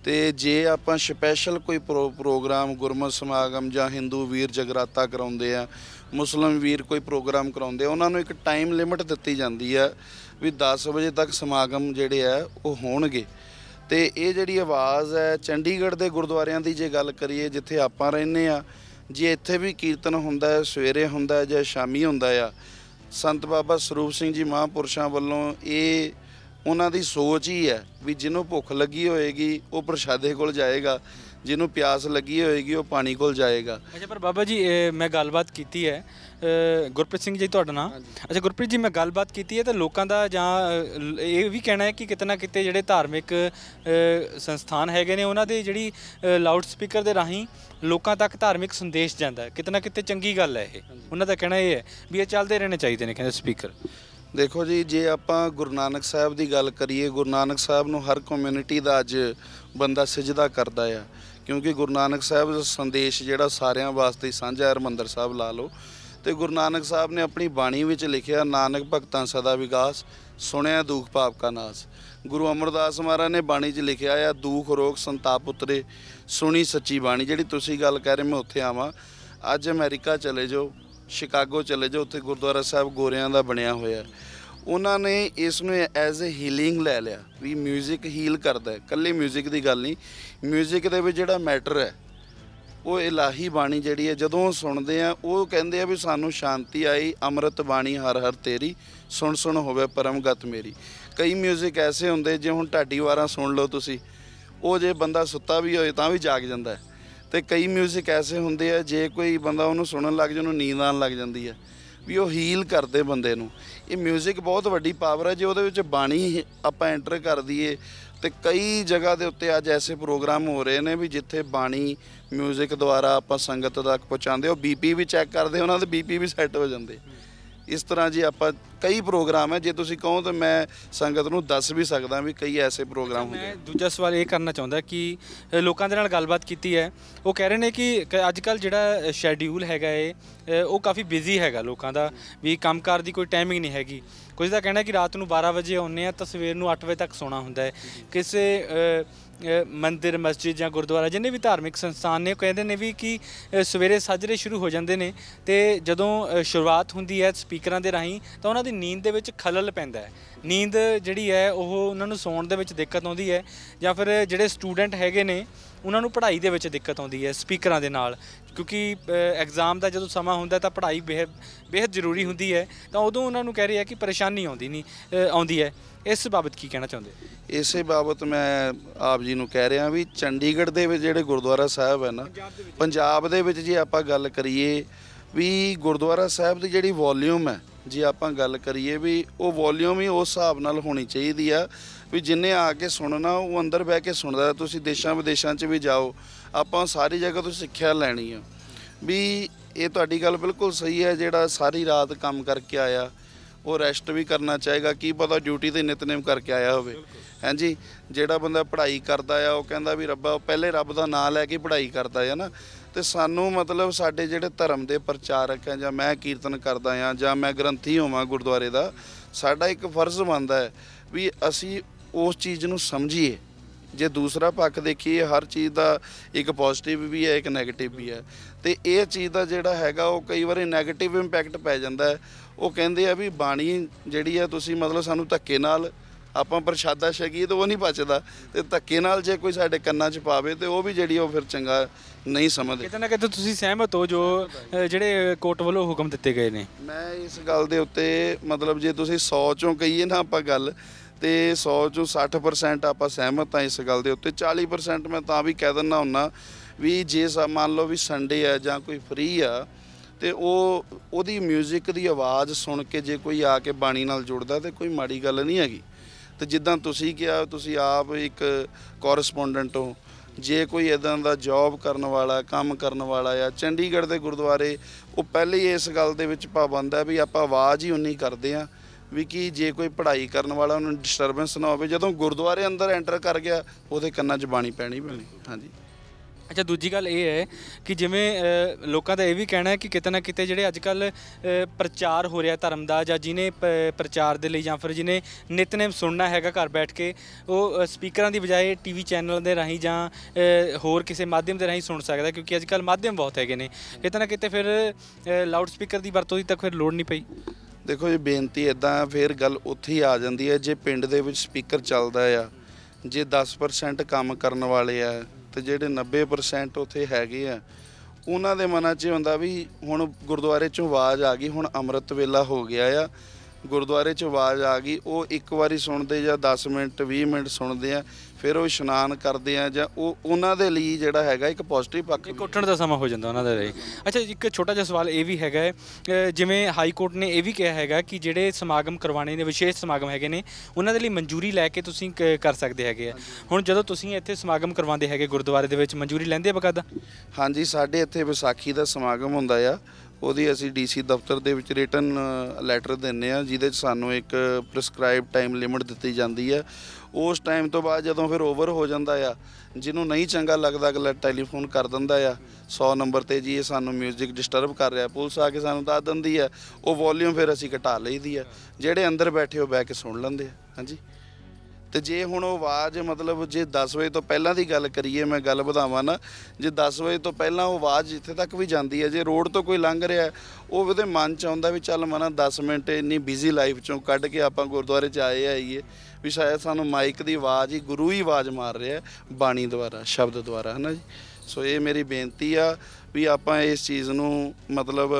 ਤੇ ਜੇ ਆਪਾਂ ਸਪੈਸ਼ਲ ਕੋਈ ਪ੍ਰੋਗਰਾਮ ਗੁਰਮਤ ਸਮਾਗਮ ਜਾਂ ਹਿੰਦੂ ਵੀਰ ਜਗਰਾਤਾ ਕਰਾਉਂਦੇ ਆ ਮੁਸਲਮ ਵੀਰ ਕੋਈ ਪ੍ਰੋਗਰਾਮ ਕਰਾਉਂਦੇ ਉਹਨਾਂ ਨੂੰ ਇੱਕ ਟਾਈਮ ਲਿਮਿਟ ਦਿੱਤੀ ਜਾਂਦੀ ਆ ਵੀ 10 ਵਜੇ ਤੱਕ ਸਮਾਗਮ ਜਿਹੜੇ ਆ ਉਹ ਹੋਣਗੇ ਤੇ ਇਹ ਜਿਹੜੀ ਆਵਾਜ਼ ਹੈ ਚੰਡੀਗੜ੍ਹ ਦੇ ਗੁਰਦੁਆਰਿਆਂ ਦੀ ਜੇ ਗੱਲ ਕਰੀਏ ਜਿੱਥੇ ਆਪਾਂ ਰਹਿੰਦੇ ਆ ਜੇ ਇੱਥੇ ਵੀ ਕੀਰਤਨ ਹੁੰਦਾ ਹੈ ਸਵੇਰੇ ਹੁੰਦਾ ਹੈ ਜਾਂ ਸ਼ਾਮੀ ਹੁੰਦਾ ਆ ਸੰਤ ਬਾਬਾ ਸਰੂਪ ਸਿੰਘ ਜੀ ਮਹਾਪੁਰਸ਼ਾਂ ਵੱਲੋਂ ਇਹ ਉਹਨਾਂ ਦੀ ਸੋਚ ਹੀ ਹੈ ਵੀ ਜਿਹਨੂੰ ਭੁੱਖ ਲੱਗੀ ਹੋਏਗੀ ਉਹ ਪ੍ਰਸ਼ਾਦੇ ਕੋਲ ਜਾਏਗਾ ਜਿਹਨੂੰ ਪਿਆਸ ਲੱਗੀ ਹੋਏਗੀ ਉਹ ਪਾਣੀ ਕੋਲ ਜਾਏਗਾ ਅੱਛਾ ਪਰ ਬਾਬਾ ਜੀ ਮੈਂ ਗੱਲਬਾਤ ਕੀਤੀ ਹੈ ਗੁਰਪ੍ਰੀਤ ਸਿੰਘ ਜੀ ਤੁਹਾਡਾ ਨਾਮ ਅੱਛਾ ਗੁਰਪ੍ਰੀਤ ਜੀ ਮੈਂ ਗੱਲਬਾਤ ਕੀਤੀ ਹੈ ਤਾਂ ਲੋਕਾਂ ਦਾ ਜਾਂ ਇਹ ਵੀ ਕਹਿਣਾ ਹੈ ਕਿ ਕਿਤਨਾ ਕਿਤੇ ਜਿਹੜੇ ਧਾਰਮਿਕ ਸੰਸਥਾਨ ਹੈਗੇ ਨੇ ਉਹਨਾਂ ਦੇ ਜਿਹੜੀ ਲਾਊਡ ਸਪੀਕਰ ਦੇ ਰਾਹੀਂ ਲੋਕਾਂ ਤੱਕ ਧਾਰਮਿਕ ਸੰਦੇਸ਼ ਜਾਂਦਾ ਹੈ ਕਿਤਨਾ ਕਿਤੇ ਚੰਗੀ ਗੱਲ ਹੈ ਇਹ ਉਹਨਾਂ ਦਾ ਕਹਿਣਾ ਇਹ ਹੈ ਵੀ ਇਹ ਚੱਲਦੇ ਰਹਿਣੇ ਚਾਹੀਦੇ ਨੇ ਕਹਿੰਦੇ ਸਪੀਕਰ ਦੇਖੋ ਜੀ ਜੇ ਆਪਾਂ ਗੁਰੂ ਨਾਨਕ ਸਾਹਿਬ ਦੀ ਗੱਲ ਕਰੀਏ ਗੁਰੂ ਨਾਨਕ ਸਾਹਿਬ ਨੂੰ ਹਰ ਕਮਿਊਨਿਟੀ ਦਾ ਅੱਜ ਬੰਦਾ ਸਜਦਾ ਕਰਦਾ ਆ ਕਿਉਂਕਿ ਗੁਰੂ ਨਾਨਕ ਸਾਹਿਬ ਦਾ ਸੰਦੇਸ਼ ਜਿਹੜਾ ਸਾਰਿਆਂ ਵਾਸਤੇ ਸਾਂਝਾ ਹੈ ਹਰਮੰਦਰ ਸਾਹਿਬ ਲਾ ਲਓ ਤੇ ਗੁਰੂ ਨਾਨਕ ਸਾਹਿਬ ਨੇ ਆਪਣੀ ਬਾਣੀ ਵਿੱਚ ਲਿਖਿਆ ਨਾਨਕ ਭਗਤਾਂ ਸਦਾ ਵਿਗਾਸ ਸੁਣਿਆ ਦੁਖ ਪਾਪ ਕਾ ਨਾਸ ਗੁਰੂ ਅਮਰਦਾਸ ਮਹਾਰਾ ਨੇ ਬਾਣੀ 'ਚ ਲਿਖਿਆ ਆ ਦੁਖ ਰੋਗ ਸੰਤਾਪ ਉਤਰੇ ਸੁਣੀ ਸੱਚੀ ਬਾਣੀ ਜਿਹੜੀ ਤੁਸੀਂ ਗੱਲ ਕਰ ਰਹੇ ਮੈਂ ਉੱਥੇ ਆਵਾਂ ਅੱਜ ਅਮਰੀਕਾ ਚਲੇ ਜਾਓ ਸ਼ਿਕਾਗੋ ਚਲੇ ਜਾਓ ਉੱਥੇ ਗੁਰਦੁਆਰਾ ਸਾਹਿਬ ਗੋਰਿਆਂ ਦਾ ਬਣਿਆ ਹੋਇਆ ਹੈ ਉਹਨਾਂ ਨੇ ਇਸ ਨੂੰ ਐਜ਼ ਅ ਹੀਲਿੰਗ ਲੈ ਲਿਆ ਵੀ 뮤직 ਹੀਲ ਕਰਦਾ ਹੈ ਕੱਲੀ 뮤직 ਦੀ ਗੱਲ ਨਹੀਂ 뮤직 ਦੇ ਵਿੱਚ ਜਿਹੜਾ ਮੈਟਰ ਹੈ ਉਹ ਇਲਾਹੀ ਬਾਣੀ ਜਿਹੜੀ ਹੈ ਜਦੋਂ ਸੁਣਦੇ ਆ ਉਹ ਕਹਿੰਦੇ ਆ ਵੀ ਸਾਨੂੰ ਸ਼ਾਂਤੀ ਆਈ ਅੰਮ੍ਰਿਤ ਬਾਣੀ ਹਰ ਹਰ ਤੇਰੀ ਸੁਣ ਸੁਣ ਹੋਵੇ ਪਰਮਗਤ ਮੇਰੀ ਕਈ 뮤직 ਐਸੇ ਹੁੰਦੇ ਜੇ ਹੁਣ ਢਾਡੀ ਵਾਰਾਂ ਸੁਣ ਲਓ ਤੁਸੀਂ ਉਹ ਜੇ ਬੰਦਾ ਸੁੱਤਾ ਵੀ ਹੋਏ ਤਾਂ ਵੀ ਜਾਗ ਜਾਂਦਾ ਹੈ ਤੇ ਕਈ 뮤직 ਐਸੇ ਹੁੰਦੇ ਆ ਜੇ ਕੋਈ ਬੰਦਾ ਉਹਨੂੰ ਸੁਣਨ ਲੱਗ ਜਾ ਉਹਨੂੰ ਨੀਂਦ ਆਣ ਲੱਗ ਜਾਂਦੀ ਆ ਵੀ ਉਹ ਹੀਲ ਕਰਦੇ ਬੰਦੇ ਨੂੰ ਇਹ 뮤직 ਬਹੁਤ ਵੱਡੀ ਪਾਵਰ ਹੈ ਜੇ ਉਹਦੇ ਵਿੱਚ ਬਾਣੀ ਆਪਾਂ ਐਂਟਰ ਕਰ ਦਈਏ ਤੇ ਕਈ ਜਗ੍ਹਾ ਦੇ ਉੱਤੇ ਅੱਜ ਐਸੇ ਪ੍ਰੋਗਰਾਮ ਹੋ ਰਹੇ ਨੇ ਵੀ ਜਿੱਥੇ ਬਾਣੀ 뮤직 ਦੁਆਰਾ ਆਪਾਂ ਸੰਗਤ ਤੱਕ ਪਹੁੰਚਾਉਂਦੇ ਉਹ ਬੀਪੀ ਵੀ ਚੈੱਕ ਕਰਦੇ ਉਹਨਾਂ ਦੇ ਬੀਪੀ ਵੀ ਸੈੱਟ ਹੋ ਜਾਂਦੇ ਇਸ ਤਰ੍ਹਾਂ ਜੀ ਆਪਾਂ ਕਈ ਪ੍ਰੋਗਰਾਮ ਹੈ ਜੇ ਤੁਸੀਂ ਕਹੋ ਤਾਂ ਮੈਂ ਸੰਗਤ ਨੂੰ ਦੱਸ ਵੀ ਸਕਦਾ ਵੀ ਕਈ ਐਸੇ ਪ੍ਰੋਗਰਾਮ ਹੁੰਦੇ ਮੈਂ ਦੂਜਾ ਸਵਾਲ ਇਹ ਕਰਨਾ ਚਾਹੁੰਦਾ ਕਿ ਲੋਕਾਂ ਦੇ ਨਾਲ ਗੱਲਬਾਤ ਕੀਤੀ ਹੈ ਉਹ ਕਹਿ ਰਹੇ ਨੇ ਕਿ ਅੱਜ ਕੱਲ ਜਿਹੜਾ ਸ਼ੈਡਿਊਲ ਹੈਗਾ ਏ ਉਹ ਕਾਫੀ ਬਿਜ਼ੀ ਹੈਗਾ ਲੋਕਾਂ ਦਾ ਵੀ ਕੰਮਕਾਰ ਦੀ ਕੋਈ ਟਾਈਮਿੰਗ ਨਹੀਂ ਹੈਗੀ ਕੁਝ ਦਾ ਕਹਿਣਾ ਕਿ ਰਾਤ ਨੂੰ 12 ਵਜੇ ਆਉਂਦੇ ਆ ਤਾਂ ਸਵੇਰ ਨੂੰ 8 ਵਜੇ ਤੱਕ ਸੋਣਾ ਹੁੰਦਾ ਹੈ ਕਿਸੇ ਮੰਦਿਰ ਮਸਜਿਦ ਜਾਂ ਗੁਰਦੁਆਰਾ ਜਿੰਨੇ ਵੀ ਧਾਰਮਿਕ ਸੰਸਥਾਨ ਨੇ ਕਹਿੰਦੇ ਨੇ ਵੀ ਕਿ ਸਵੇਰੇ ਸਾਜਰੇ ਸ਼ੁਰੂ ਹੋ ਜਾਂਦੇ ਨੇ ਤੇ ਜਦੋਂ ਸ਼ੁਰੂਆਤ ਹੁੰਦੀ ਹੈ ਸਪੀਕਰਾਂ ਦੇ ਰਾਹੀਂ ਤਾਂ ਉਹਨਾਂ ਦੀ ਨੀਂਦ ਦੇ ਵਿੱਚ ਖਲਲ ਪੈਂਦਾ ਹੈ ਨੀਂਦ ਜਿਹੜੀ ਹੈ ਉਹ ਉਹਨਾਂ ਨੂੰ ਸੌਣ ਦੇ ਵਿੱਚ ਦਿੱਕਤ ਆਉਂਦੀ ਹੈ ਜਾਂ ਫਿਰ ਜਿਹੜੇ ਸਟੂਡੈਂਟ ਹੈਗੇ ਨੇ ਉਹਨਾਂ ਨੂੰ ਪੜ੍ਹਾਈ ਦੇ ਵਿੱਚ ਦਿੱਕਤ ਆਉਂਦੀ ਹੈ ਸਪੀਕਰਾਂ ਦੇ ਨਾਲ ਕਿਉਂਕਿ ਐਗਜ਼ਾਮ ਦਾ ਜਦੋਂ ਸਮਾਂ ਹੁੰਦਾ ਤਾਂ ਪੜ੍ਹਾਈ ਬੇਹਦ ਜ਼ਰੂਰੀ ਹੁੰਦੀ ਹੈ ਤਾਂ ਉਦੋਂ ਉਹਨਾਂ ਨੂੰ ਕਹਿ ਰਹੀ ਹੈ ਕਿ ਪਰੇਸ਼ਾਨੀ ਆਉਂਦੀ ਨਹੀਂ ਆਉਂਦੀ ਹੈ ਇਸ ਬਾਬਤ ਕੀ ਕਹਿਣਾ ਚਾਹੁੰਦੇ ਇਸੇ ਬਾਬਤ ਮੈਂ ਆਪ ਜੀ ਨੂੰ ਕਹਿ ਰਿਹਾ ਵੀ ਚੰਡੀਗੜ੍ਹ ਦੇ ਵਿੱਚ ਜਿਹੜੇ ਗੁਰਦੁਆਰਾ ਸਾਹਿਬ ਹੈ ਨਾ ਪੰਜਾਬ ਦੇ ਵਿੱਚ ਜੇ ਆਪਾਂ ਗੱਲ ਕਰੀਏ ਵੀ ਗੁਰਦੁਆਰਾ ਸਾਹਿਬ ਦੀ ਜਿਹੜੀ ਵੋਲਿਊਮ ਹੈ ਜੇ ਆਪਾਂ ਗੱਲ ਕਰੀਏ ਵੀ ਉਹ ਵੋਲਿਊਮ ਹੀ ਉਸ ਹਿਸਾਬ ਨਾਲ ਹੋਣੀ ਚਾਹੀਦੀ ਆ ਵੀ ਜਿੰਨੇ ਆ ਕੇ ਸੁਣਨਾ ਉਹ ਅੰਦਰ ਬਹਿ ਕੇ ਸੁਣਦਾ ਤੁਸੀਂ ਦੇਸ਼ਾਂ ਵਿਦੇਸ਼ਾਂ 'ਚ ਵੀ ਜਾਓ ਆਪਾਂ ਸਾਰੀ ਜਗ੍ਹਾ ਤੋਂ ਸਿੱਖਿਆ ਲੈਣੀ ਆ ਵੀ ਇਹ ਤੁਹਾਡੀ ਗੱਲ ਬਿਲਕੁਲ ਸਹੀ ਹੈ ਜਿਹੜਾ ਸਾਰੀ ਰਾਤ ਕੰਮ ਕਰਕੇ ਆਇਆ ਉਹ ਰੈਸਟ ਵੀ ਕਰਨਾ ਚਾਹੇਗਾ ਕੀ ਪਤਾ ਡਿਊਟੀ ਤੇ ਨਿਤਨੇਮ ਕਰਕੇ ਆਇਆ ਹੋਵੇ ਹਾਂਜੀ ਜਿਹੜਾ ਬੰਦਾ ਪੜ੍ਹਾਈ ਕਰਦਾ ਆ ਉਹ ਕਹਿੰਦਾ ਵੀ ਰੱਬਾ ਪਹਿਲੇ ਰੱਬ ਦਾ ਨਾਮ ਲੈ ਕੇ ਪੜ੍ਹਾਈ ਕਰਦਾ ਆ ਨਾ ਤੇ ਸਾਨੂੰ ਮਤਲਬ ਸਾਡੇ ਜਿਹੜੇ ਧਰਮ ਦੇ ਪ੍ਰਚਾਰਕ ਆ ਜਾਂ ਮੈਂ ਕੀਰਤਨ ਕਰਦਾ ਆ ਜਾਂ ਮੈਂ ਗ੍ਰੰਥੀ ਹੋਵਾਂ ਗੁਰਦੁਆਰੇ ਦਾ ਸਾਡਾ ਇੱਕ ਫਰਜ਼ ਬਣਦਾ ਹੈ ਵੀ ਅਸੀਂ ਉਸ ਚੀਜ਼ ਨੂੰ ਸਮਝੀਏ ਜੇ ਦੂਸਰਾ ਪੱਖ ਦੇਖੀਏ ਹਰ ਚੀਜ਼ ਦਾ ਇੱਕ ਪੋਜ਼ਿਟਿਵ ਵੀ ਹੈ ਇੱਕ 네ਗੇਟਿਵ ਵੀ ਹੈ ਤੇ ਇਹ ਚੀਜ਼ ਦਾ ਜਿਹੜਾ ਹੈਗਾ ਉਹ ਕਈ ਵਾਰੀ 네ਗੇਟਿਵ ਇੰਪੈਕਟ ਪੈ ਜਾਂਦਾ ਹੈ ਉਹ ਕਹਿੰਦੇ ਆ ਵੀ ਬਾਣੀ ਜਿਹੜੀ ਆ ਤੁਸੀਂ ਮਤਲਬ ਸਾਨੂੰ ਧੱਕੇ ਨਾਲ ਆਪਾਂ ਪ੍ਰਸ਼ਾਦਾ ਛਕੀਏ ਤਾਂ ਉਹ ਨਹੀਂ ਪਚਦਾ ਤੇ ਧੱਕੇ ਨਾਲ ਜੇ ਕੋਈ ਸਾਡੇ ਕੰਨਾਂ 'ਚ ਪਾਵੇ ਤੇ ਉਹ ਵੀ ਜਿਹੜੀ ਉਹ ਫਿਰ ਚੰਗਾ ਨਹੀਂ ਸਮਝਦੇ ਕਿਤੇ ਨਾ ਕਿਤੇ ਤੁਸੀਂ ਸਹਿਮਤ ਹੋ ਜੋ ਜਿਹੜੇ ਕੋਰਟ ਵੱਲੋਂ ਹੁਕਮ ਦਿੱਤੇ ਗਏ ਨੇ ਮੈਂ ਇਸ ਗੱਲ ਦੇ ਉੱਤੇ ਮਤਲਬ ਜੇ ਤੁਸੀਂ 100 ਚੋਂ ਕਹੀਏ ਨਾ ਆਪਾਂ ਗੱਲ ਤੇ 100 ਚੋਂ 60% ਆਪਾਂ ਸਹਿਮਤ ਆ ਇਸ ਗੱਲ ਦੇ ਉੱਤੇ 40% ਮੈਂ ਤਾਂ ਵੀ ਕਹਿ ਦਿੰਦਾ ਹੁੰਨਾ ਵੀ ਜੇ ਮੰਨ ਲਓ ਵੀ ਸੰਡੇ ਆ ਜਾਂ ਕੋਈ ਫ੍ਰੀ ਆ ਤੇ ਉਹ ਉਹਦੀ 뮤직 ਦੀ ਆਵਾਜ਼ ਸੁਣ ਕੇ ਜੇ ਕੋਈ ਆ ਕੇ ਬਾਣੀ ਨਾਲ ਜੁੜਦਾ ਤੇ ਕੋਈ ਮਾੜੀ ਗੱਲ ਨਹੀਂ ਹੈਗੀ ਤੇ ਜਿੱਦਾਂ ਤੁਸੀਂ ਕਿਹਾ ਤੁਸੀਂ ਆਪ ਇੱਕ ਕੋਰਸਪੋਂਡੈਂਟ ਹੋ ਜੇ ਕੋਈ ਇਦਾਂ ਦਾ ਜੌਬ ਕਰਨ ਵਾਲਾ ਕੰਮ ਕਰਨ ਵਾਲਾ ਆ ਚੰਡੀਗੜ੍ਹ ਦੇ ਗੁਰਦੁਆਰੇ ਉਹ ਪਹਿਲੇ ਹੀ ਇਸ ਗੱਲ ਦੇ ਵਿੱਚ ਪਾਬੰਦ ਹੈ ਵੀ ਆਪਾਂ ਆਵਾਜ਼ ਹੀ ਉਨੀ ਕਰਦੇ ਆ ਵੀ ਕਿ ਜੇ ਕੋਈ ਪੜ੍ਹਾਈ ਕਰਨ ਵਾਲਾ ਉਹਨੂੰ ਡਿਸਟਰਬੈਂਸ ਨਾ ਹੋਵੇ ਜਦੋਂ ਗੁਰਦੁਆਰੇ ਅੰਦਰ ਐਂਟਰ ਕਰ ਗਿਆ ਉਹਦੇ ਕੰਨਾਂ 'ਚ ਬਾਣੀ ਪੈਣੀ ਪੈਣੀ ਹਾਂਜੀ ਅੱਛਾ ਦੂਜੀ ਗੱਲ ਇਹ ਹੈ ਕਿ ਜਿਵੇਂ ਲੋਕਾਂ ਦਾ ਇਹ ਵੀ ਕਹਿਣਾ ਹੈ ਕਿ ਕਿਤੇ ਨਾ ਕਿਤੇ ਜਿਹੜੇ ਅੱਜ ਕੱਲ ਪ੍ਰਚਾਰ ਹੋ ਰਿਹਾ ਧਰਮ ਦਾ ਜਾਂ ਜਿਨੇ ਪ੍ਰਚਾਰ ਦੇ ਲਈ ਜਾਂ ਫਿਰ ਜਿਨੇ ਨਿਤਨੇਮ ਸੁਣਨਾ ਹੈਗਾ ਘਰ ਬੈਠ ਕੇ ਉਹ ਸਪੀਕਰਾਂ ਦੀ ਬਜਾਏ ਟੀਵੀ ਚੈਨਲ ਦੇ ਰਾਹੀਂ ਜਾਂ ਹੋਰ ਕਿਸੇ ਮਾਧਿਅਮ ਦੇ ਰਾਹੀਂ ਸੁਣ ਸਕਦਾ ਕਿਉਂਕਿ ਅੱਜ ਕੱਲ ਮਾਧਿਅਮ ਬਹੁਤ ਹੈਗੇ ਨੇ ਕਿਤੇ ਨਾ ਕਿਤੇ ਫਿਰ ਲਾਊਡ ਸਪੀਕਰ ਦੀ ਵਰਤੋਂ ਦੀ ਤੱਕ ਫਿਰ ਲੋੜ ਨਹੀਂ ਪਈ ਦੇਖੋ ਜੀ ਬੇਨਤੀ ਇਦਾਂ ਫੇਰ ਗੱਲ ਉੱਥੇ ਹੀ ਆ ਜਾਂਦੀ ਹੈ ਜੇ ਪਿੰਡ ਦੇ ਵਿੱਚ ਸਪੀਕਰ ਚੱਲਦਾ ਆ ਜੇ 10% ਕੰਮ ਕਰਨ ਵਾਲੇ ਆ ਤੇ ਜਿਹੜੇ 90% ਉੱਥੇ ਹੈਗੇ ਆ ਉਹਨਾਂ ਦੇ ਮਨਾਂ 'ਚ ਹੁੰਦਾ ਵੀ ਹੁਣ ਗੁਰਦੁਆਰੇ 'ਚੋਂ ਆਵਾਜ਼ ਆ ਗਈ ਹੁਣ ਅੰਮ੍ਰਿਤ ਵੇਲਾ ਹੋ ਗਿਆ ਆ ਗੁਰਦੁਆਰੇ 'ਚ ਆਵਾਜ਼ ਆ ਗਈ ਉਹ ਇੱਕ ਵਾਰੀ ਸੁਣਦੇ ਜਾਂ 10 ਮਿੰਟ 20 ਮਿੰਟ ਸੁਣਦੇ ਆ ਫਿਰ ਉਹ ਇਸ਼ਨਾਨ ਕਰਦੇ ਆ ਜਾਂ ਉਹ ਉਹਨਾਂ ਦੇ ਲਈ ਜਿਹੜਾ ਹੈਗਾ ਇੱਕ ਪੋਜ਼ਿਟਿਵ ਪੱਖ ਇੱਕ ਉੱਠਣ ਦਾ ਸਮਾਂ ਹੋ ਜਾਂਦਾ ਉਹਨਾਂ ਦੇ ਲਈ ਅੱਛਾ ਇੱਕ ਛੋਟਾ ਜਿਹਾ ਸਵਾਲ ਇਹ ਵੀ ਹੈਗਾ ਜਿਵੇਂ ਹਾਈ ਕੋਰਟ ਨੇ ਇਹ ਵੀ ਕਿਹਾ ਹੈਗਾ ਕਿ ਜਿਹੜੇ ਸਮਾਗਮ ਕਰਵਾਣੇ ਨੇ ਵਿਸ਼ੇਸ਼ ਸਮਾਗਮ ਹੈਗੇ ਨੇ ਉਹਨਾਂ ਦੇ ਲਈ ਮਨਜ਼ੂਰੀ ਲੈ ਕੇ ਤੁਸੀਂ ਕਰ ਸਕਦੇ ਹੈਗੇ ਆ ਹੁਣ ਜਦੋਂ ਤੁਸੀਂ ਇੱਥੇ ਸਮਾਗਮ ਕਰਵਾਉਂਦੇ ਹੈਗੇ ਗੁਰਦੁਆਰੇ ਦੇ ਵਿੱਚ ਮਨਜ਼ੂਰੀ ਲੈਂਦੇ ਆ ਬਕਾਇਦਾ ਹਾਂਜੀ ਸਾਡੇ ਇੱਥੇ ਵਿਸਾਖੀ ਦਾ ਸਮਾਗਮ ਹੁੰਦਾ ਆ ਉਹਦੀ ਅਸੀਂ ਡੀਸੀ ਦਫ਼ਤਰ ਦੇ ਵਿੱਚ ਰਿਟਨ ਲੈਟਰ ਦਿੰਨੇ ਆ ਜਿਹਦੇ ਵਿੱਚ ਸਾਨੂੰ ਇੱਕ ਪ੍ਰਿਸਕ੍ਰਾਈਬ ਟਾਈਮ ਲਿਮਿਟ ਦਿੱਤੀ ਜਾਂਦੀ ਹੈ ਉਸ ਟਾਈਮ ਤੋਂ ਬਾਅਦ ਜਦੋਂ ਫਿਰ ਓਵਰ ਹੋ ਜਾਂਦਾ ਆ ਜਿਹਨੂੰ ਨਹੀਂ ਚੰਗਾ ਲੱਗਦਾ ਅਗਲਾ ਟੈਲੀਫੋਨ ਕਰ ਦਿੰਦਾ ਆ 100 ਨੰਬਰ ਤੇ ਜੀ ਇਹ ਸਾਨੂੰ 뮤직 ਡਿਸਟਰਬ ਕਰ ਰਿਹਾ ਪੁਲਿਸ ਆ ਕੇ ਸਾਨੂੰ ਦੱਸ ਦਿੰਦੀ ਆ ਉਹ ਵੋਲਿਊਮ ਫਿਰ ਅਸੀਂ ਘਟਾ ਲਈਦੀ ਆ ਜਿਹੜੇ ਅੰਦਰ ਬੈਠੇ ਹੋ ਬੈ ਕੇ ਸੁਣ ਲੈਂਦੇ ਆ ਹਾਂਜੀ ਤੇ ਜੇ ਹੁਣ ਉਹ ਆਵਾਜ਼ ਮਤਲਬ ਜੇ 10 ਵਜੇ ਤੋਂ ਪਹਿਲਾਂ ਦੀ ਗੱਲ ਕਰੀਏ ਮੈਂ ਗੱਲ ਵਧਾਵਾਂ ਨਾ ਜੇ 10 ਵਜੇ ਤੋਂ ਪਹਿਲਾਂ ਉਹ ਆਵਾਜ਼ ਜਿੱਥੇ ਤੱਕ ਵੀ ਜਾਂਦੀ ਹੈ ਜੇ ਰੋਡ ਤੋਂ ਕੋਈ ਲੰਘ ਰਿਹਾ ਉਹ ਉਹਦੇ ਮਨ 'ਚ ਆਉਂਦਾ ਵੀ ਚੱਲ ਮਨਾ 10 ਮਿੰਟ ਇੰਨੀ ਬਿਜ਼ੀ ਲਾਈਫ 'ਚੋਂ ਕੱਢ ਕੇ ਆਪਾਂ ਗੁਰਦੁਆਰੇ 'ਚ ਆਏ ਆਈਏ ਵੀ ਸ਼ਾਇਦ ਸਾਨੂੰ ਮਾਈਕ ਦੀ ਆਵਾਜ਼ ਹੀ ਗੁਰੂ ਹੀ ਆਵਾਜ਼ ਮਾਰ ਰਿਹਾ ਬਾਣੀ ਦੁਆਰਾ ਸ਼ਬਦ ਦੁਆਰਾ ਹਨਾ ਜੀ ਸੋ ਇਹ ਮੇਰੀ ਬੇਨਤੀ ਆ ਵੀ ਆਪਾਂ ਇਸ ਚੀਜ਼ ਨੂੰ ਮਤਲਬ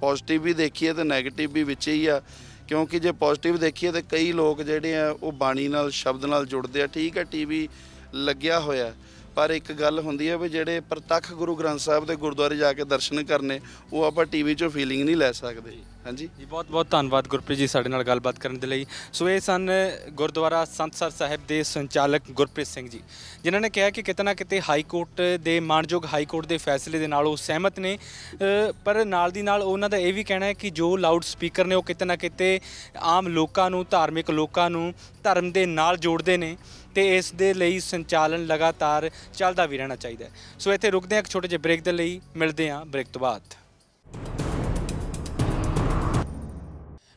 ਪੋਜ਼ਿਟਿਵ ਵੀ ਦੇਖੀਏ ਤੇ 네ਗੇਟਿਵ ਵੀ ਵਿੱਚ ਹੀ ਆ ਕਿਉਂਕਿ ਜੇ ਪੋਜ਼ਿਟਿਵ ਦੇਖੀਏ ਤੇ ਕਈ ਲੋਕ ਜਿਹੜੇ ਆ ਉਹ ਬਾਣੀ ਨਾਲ ਸ਼ਬਦ ਨਾਲ ਜੁੜਦੇ ਆ ਠੀਕ ਹੈ ਟੀਵੀ ਲੱਗਿਆ ਹੋਇਆ ਪਰ ਇੱਕ ਗੱਲ ਹੁੰਦੀ ਹੈ ਵੀ ਜਿਹੜੇ ਪ੍ਰਤੱਖ ਗੁਰੂ ਗ੍ਰੰਥ ਸਾਹਿਬ ਦੇ ਗੁਰਦੁਆਰੇ ਜਾ ਕੇ ਦਰਸ਼ਨ ਕਰਨੇ ਉਹ ਆਪਾਂ ਟੀਵੀ 'ਚੋਂ ਫੀਲਿੰਗ ਨਹੀਂ ਲੈ ਸਕਦੇ ਹਾਂਜੀ ਜੀ ਬਹੁਤ ਬਹੁਤ ਧੰਨਵਾਦ ਗੁਰਪ੍ਰੀਤ ਜੀ ਸਾਡੇ ਨਾਲ ਗੱਲਬਾਤ ਕਰਨ ਦੇ ਲਈ ਸੋ ਇਹ ਸਨ ਗੁਰਦੁਆਰਾ ਸੰਤਸਰ ਸਾਹਿਬ ਦੇ ਸੰਚਾਲਕ ਗੁਰਪ੍ਰੀਤ ਸਿੰਘ ਜੀ ਜਿਨ੍ਹਾਂ ਨੇ ਕਿਹਾ ਕਿ ਕਿਤਨਾ ਕਿਤੇ ਹਾਈ ਕੋਰਟ ਦੇ ਮਾਨਯੋਗ ਹਾਈ ਕੋਰਟ ਦੇ ਫੈਸਲੇ ਦੇ ਨਾਲ ਉਹ ਸਹਿਮਤ ਨੇ ਪਰ ਨਾਲ ਦੀ ਨਾਲ ਉਹਨਾਂ ਦਾ ਇਹ ਵੀ ਕਹਿਣਾ ਹੈ ਕਿ ਜੋ ਲਾਊਡ ਸਪੀਕਰ ਨੇ ਉਹ ਕਿਤਨਾ ਕਿਤੇ ਆਮ ਲੋਕਾਂ ਨੂੰ ਧਾਰਮਿਕ ਲੋਕਾਂ ਨੂੰ ਧਰਮ ਦੇ ਨਾਲ ਜੋੜਦੇ ਨੇ ਤੇ ਇਸ ਦੇ ਲਈ ਸੰਚਾਲਨ ਲਗਾਤਾਰ ਚੱਲਦਾ ਵੀ ਰਹਿਣਾ ਚਾਹੀਦਾ ਹੈ ਸੋ ਇੱਥੇ ਰੁਕਦੇ ਹਾਂ ਇੱਕ ਛੋਟੇ ਜਿਹੇ ਬ੍ਰੇਕ ਦੇ ਲਈ ਮਿਲਦੇ ਹਾਂ ਬ੍ਰੇਕ ਤੋਂ ਬਾਅਦ